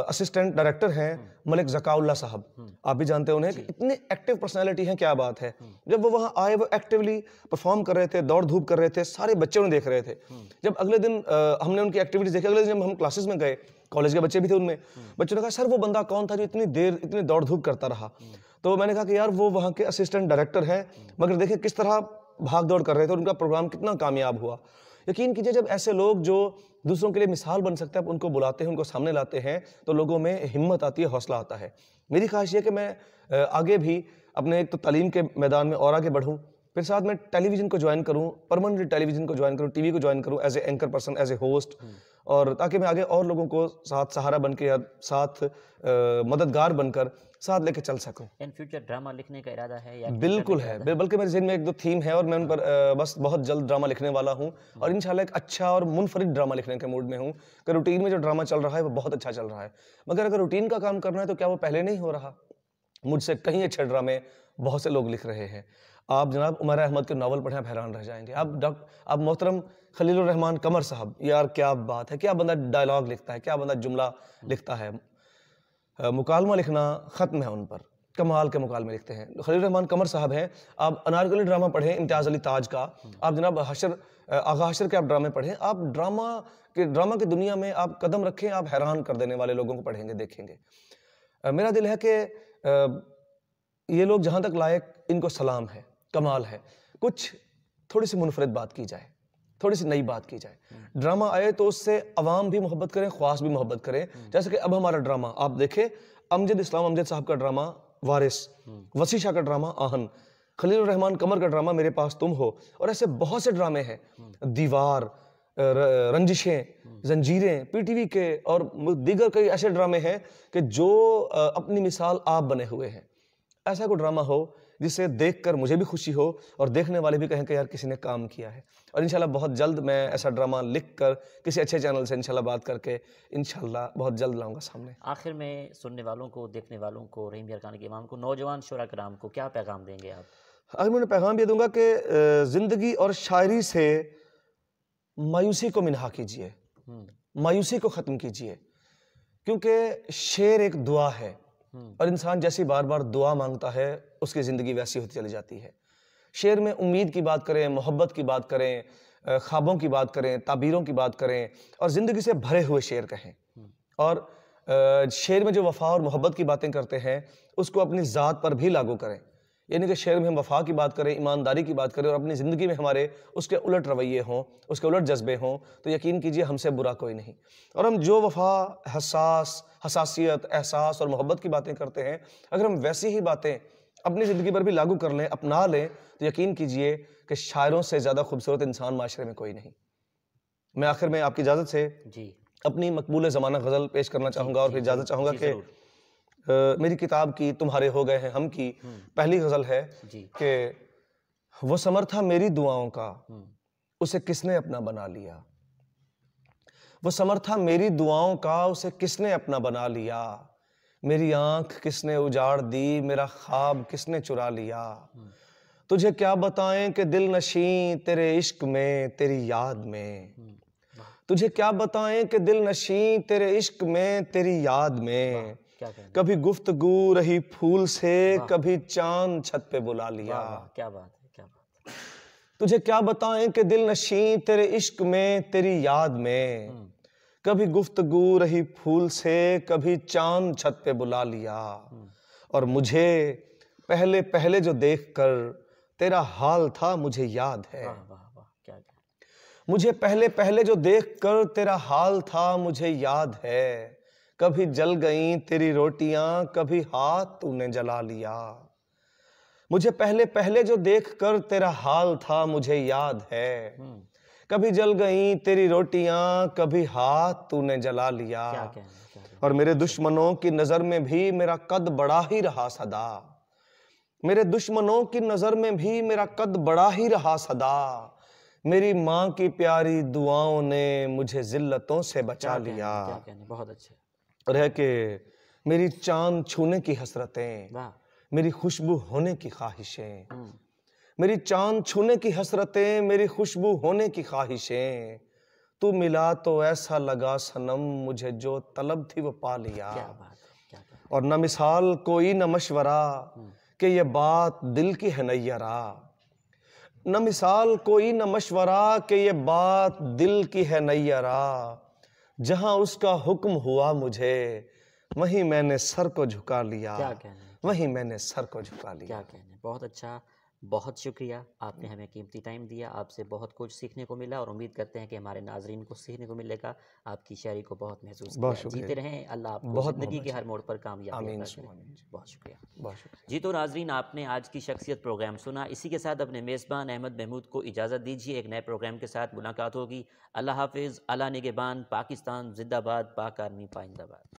Speaker 2: असिस्टेंट डायरेक्टर हैं मलिक जकाउल्ला साहब आप भी जानते हैं उन्हें कि इतने एक्टिव पर्सनैलिटी हैं क्या बात है जब वो वहाँ आए वो एक्टिवली परफॉर्म कर रहे थे दौड़ धूप कर रहे थे सारे बच्चे उन्हें देख रहे थे जब अगले दिन हमने उनकी एक्टिविटीज देखी अगले दिन जब हम क्लासेस में गए कॉलेज के बच्चे भी थे उनमें बच्चों ने कहा सर वो बंदा कौन था जो इतनी देर इतनी दौड़ धूप करता रहा तो मैंने कहा कि यार वो वहाँ के असिस्टेंट डायरेक्टर हैं मगर देखिए किस तरह भाग दौड़ कर रहे थे और उनका प्रोग्राम कितना कामयाब हुआ यकीन कीजिए जब ऐसे लोग जो दूसरों के लिए मिसाल बन सकते हैं उनको बुलाते हैं उनको सामने लाते हैं तो लोगों में हिम्मत आती है हौसला आता है मेरी ख्वाहिश है कि मैं आगे भी अपने एक तो तालीम के मैदान में और आगे बढ़ूँ फिर साथ में टेलीविजन को ज्वाइन करूँ परमानेंटली टेलीविजन को ज्वाइन करूँ टीवी को ज्वाइन करूँ as a anchor person as a host और ताकि मैं आगे और लोगों को साथ सहारा बन के या साथ आ, मददगार बनकर साथ लेके चल सकूं
Speaker 1: इन फ्यूचर ड्रामा लिखने का इरादा है या
Speaker 2: बिल्कुल है बल्कि मेरे जहन में एक दो थीम है और मैं उन पर आ, बस बहुत जल्द ड्रामा लिखने वाला हूं और इंशाल्लाह एक अच्छा और मुनफरद ड्रामा लिखने के मूड में हूँ कि रूटीन में जो ड्रामा चल रहा है वो बहुत अच्छा चल रहा है मगर अगर रूटीन का काम करना है तो क्या वो पहले नहीं हो रहा मुझसे कहीं अच्छे ड्रामे बहुत से लोग लिख रहे हैं आप जनाब उमर अहमद के नावल पढ़े आप हैरान रह जाएंगे आप डॉक्टर आप मोहतरम खलील रहमान कमर साहब यार क्या बात है क्या बंदा डायलॉग लिखता है क्या बंदा जुमला लिखता है मुकालमा लिखना ख़त्म है उन पर कमाल के मुकालमे लिखते हैं खलील रहमान कमर साहब हैं आप अनारकली ड्रामा पढ़ें इम्तियाज़ अली ताज का आप जनाब हशर आगा हशर के आप ड्रामे पढ़ें आप ड्रामा के ड्रामा की दुनिया में आप कदम रखें आप हैरान कर देने वाले लोगों को पढ़ेंगे देखेंगे मेरा दिल है कि ये लोग जहाँ तक लायक इनको सलाम है कमाल है कुछ थोड़ी सी मुनफरद बात की जाए थोड़ी सी नई बात की जाए ड्रामा आए तो उससे अवाम भी मोहब्बत करें ख्वास भी मोहब्बत करें जैसे कि अब हमारा ड्रामा आप देखें अमजद इस्लाम अमजद साहब का ड्रामा वारिस वसी शाह का ड्रामा आहन खलील रहमान कमर का ड्रामा मेरे पास तुम हो और ऐसे बहुत से ड्रामे हैं दीवार रंजिशें जंजीरें पीटीवी के और दीगर कई ऐसे ड्रामे हैं कि जो अपनी मिसाल आप बने हुए हैं ऐसा कोई ड्रामा हो जिसे कर मुझे भी खुशी हो और देखने वाले भी कहें कि यार किसी ने काम किया है और इंशाल्लाह बहुत जल्द मैं ऐसा ड्रामा लिख कर किसी अच्छे चैनल से इनशाला बात करके इंशाल्लाह बहुत जल्द लाऊंगा सामने
Speaker 1: आखिर में सुनने वालों को देखने वालों को रहीम खान के इमाम को नौजवान शुरा कराम को क्या पैगाम देंगे आप
Speaker 2: आखिर मैं पैगाम ये दूंगा कि ज़िंदगी और शायरी से मायूसी को मिनहा कीजिए हम्म। मायूसी को ख़त्म कीजिए क्योंकि शेर एक दुआ है हम्म। और इंसान जैसी बार बार दुआ मांगता है उसकी ज़िंदगी वैसी होती चली जाती है शेर में उम्मीद की बात करें मोहब्बत की बात करें ख्वाबों की बात करें ताबीरों की बात करें और ज़िंदगी से भरे हुए शेर कहें और शेर में जो वफ़ा और मोहब्बत की बातें करते हैं उसको अपनी ज़ात पर भी लागू करें यानी कि शेर में हम वफा की बात करें ईमानदारी की बात करें और अपनी ज़िंदगी में हमारे उसके उलट रवैये हों उसके उलट जज्बे हों तो यकीन कीजिए हमसे बुरा कोई नहीं और हम जो वफा हसास हसासियत एहसास और मोहब्बत की बातें करते हैं अगर हम वैसी ही बातें अपनी ज़िंदगी पर भी लागू कर लें अपना लें तो यकीन कीजिए कि शायरों से ज़्यादा खूबसूरत इंसान माशरे में कोई नहीं मैं आखिर में आपकी इजाज़त से जी अपनी मकबूल ज़माना गज़ल पेश करना चाहूँगा और फिर इजाज़त चाहूँगा कि मेरी किताब की तुम्हारे हो गए हैं हम की हम्म। पहली गज़ल है कि वो समर था मेरी दुआओं का हम्म। उसे किसने अपना बना लिया वो समर था मेरी दुआओं का उसे किसने अपना बना लिया मेरी आंख किसने उजाड़ दी मेरा ख्वाब किसने चुरा लिया तुझे क्या बताएं कि दिल नशी तेरे इश्क में तेरी याद में तुझे क्या बताएं कि दिल नशी तेरे इश्क में तेरी याद में कभी गुफ्तगु रही फूल से कभी चांद छत पे बुला लिया
Speaker 1: क्या बात है क्या बात
Speaker 2: तुझे क्या बताएं कि दिल नशी तेरे इश्क में तेरी याद में हम्म। कभी गुफ्तगु रही फूल से कभी चांद छत पे बुला लिया और मुझे पहले पहले जो देखकर तेरा हाल था मुझे याद है मुझे पहले पहले जो देखकर तेरा हाल था मुझे याद है कभी जल गई तेरी रोटियां कभी हाथ तूने जला लिया मुझे पहले पहले जो देखकर तेरा हाल था मुझे याद है हम्म। कभी जल गई तेरी रोटियां कभी हाथ तूने जला लिया क्या क्या और मेरे दुश्मनों की नजर में भी मेरा कद बड़ा ही रहा सदा मेरे दुश्मनों की नजर में भी मेरा कद बड़ा ही रहा सदा मेरी माँ की प्यारी दुआओं ने मुझे जिल्लतों से बचा लिया बहुत अच्छा रह के मेरी चांद छूने की हसरतें मेरी खुशबू होने की ख्वाहिशें हम्म। मेरी चांद छूने की हसरतें मेरी खुशबू होने की ख्वाहिशें तू मिला तो ऐसा लगा सनम मुझे जो तलब थी वो पा लिया क्या बात, क्या बात। और न मिसाल कोई न मशवरा हम्म। कि ये बात दिल की है नैयरा न मिसाल कोई न मशवरा कि ये बात दिल की है नैयरा जहां उसका हुक्म हुआ मुझे वहीं मैंने सर को झुका लिया वहीं मैंने
Speaker 1: सर को झुका लिया क्या कहने बहुत अच्छा बहुत शुक्रिया आपने हमें कीमती टाइम दिया आपसे बहुत कुछ सीखने को मिला और उम्मीद करते हैं कि हमारे नाजरन को सीखने को मिलेगा आपकी शायरी को बहुत महसूस जीते रहें अल्लाह आप बहुत जिंदगी के हर मोड़ पर कामयाब बहुत शुक्रिया बहुत शुक्रिया जी तो नाजरीन आपने आज की शख्सियत प्रोग्राम सुना इसी के साथ अपने मेज़बान अहमद महमूद को इजाज़त दीजिए एक नए प्रोग्राम के साथ मुलाकात होगी अल्लाह हाफिज़ अला निगबान पाकिस्तान जिंदाबाद पाक आर्मी पाइंदाबाद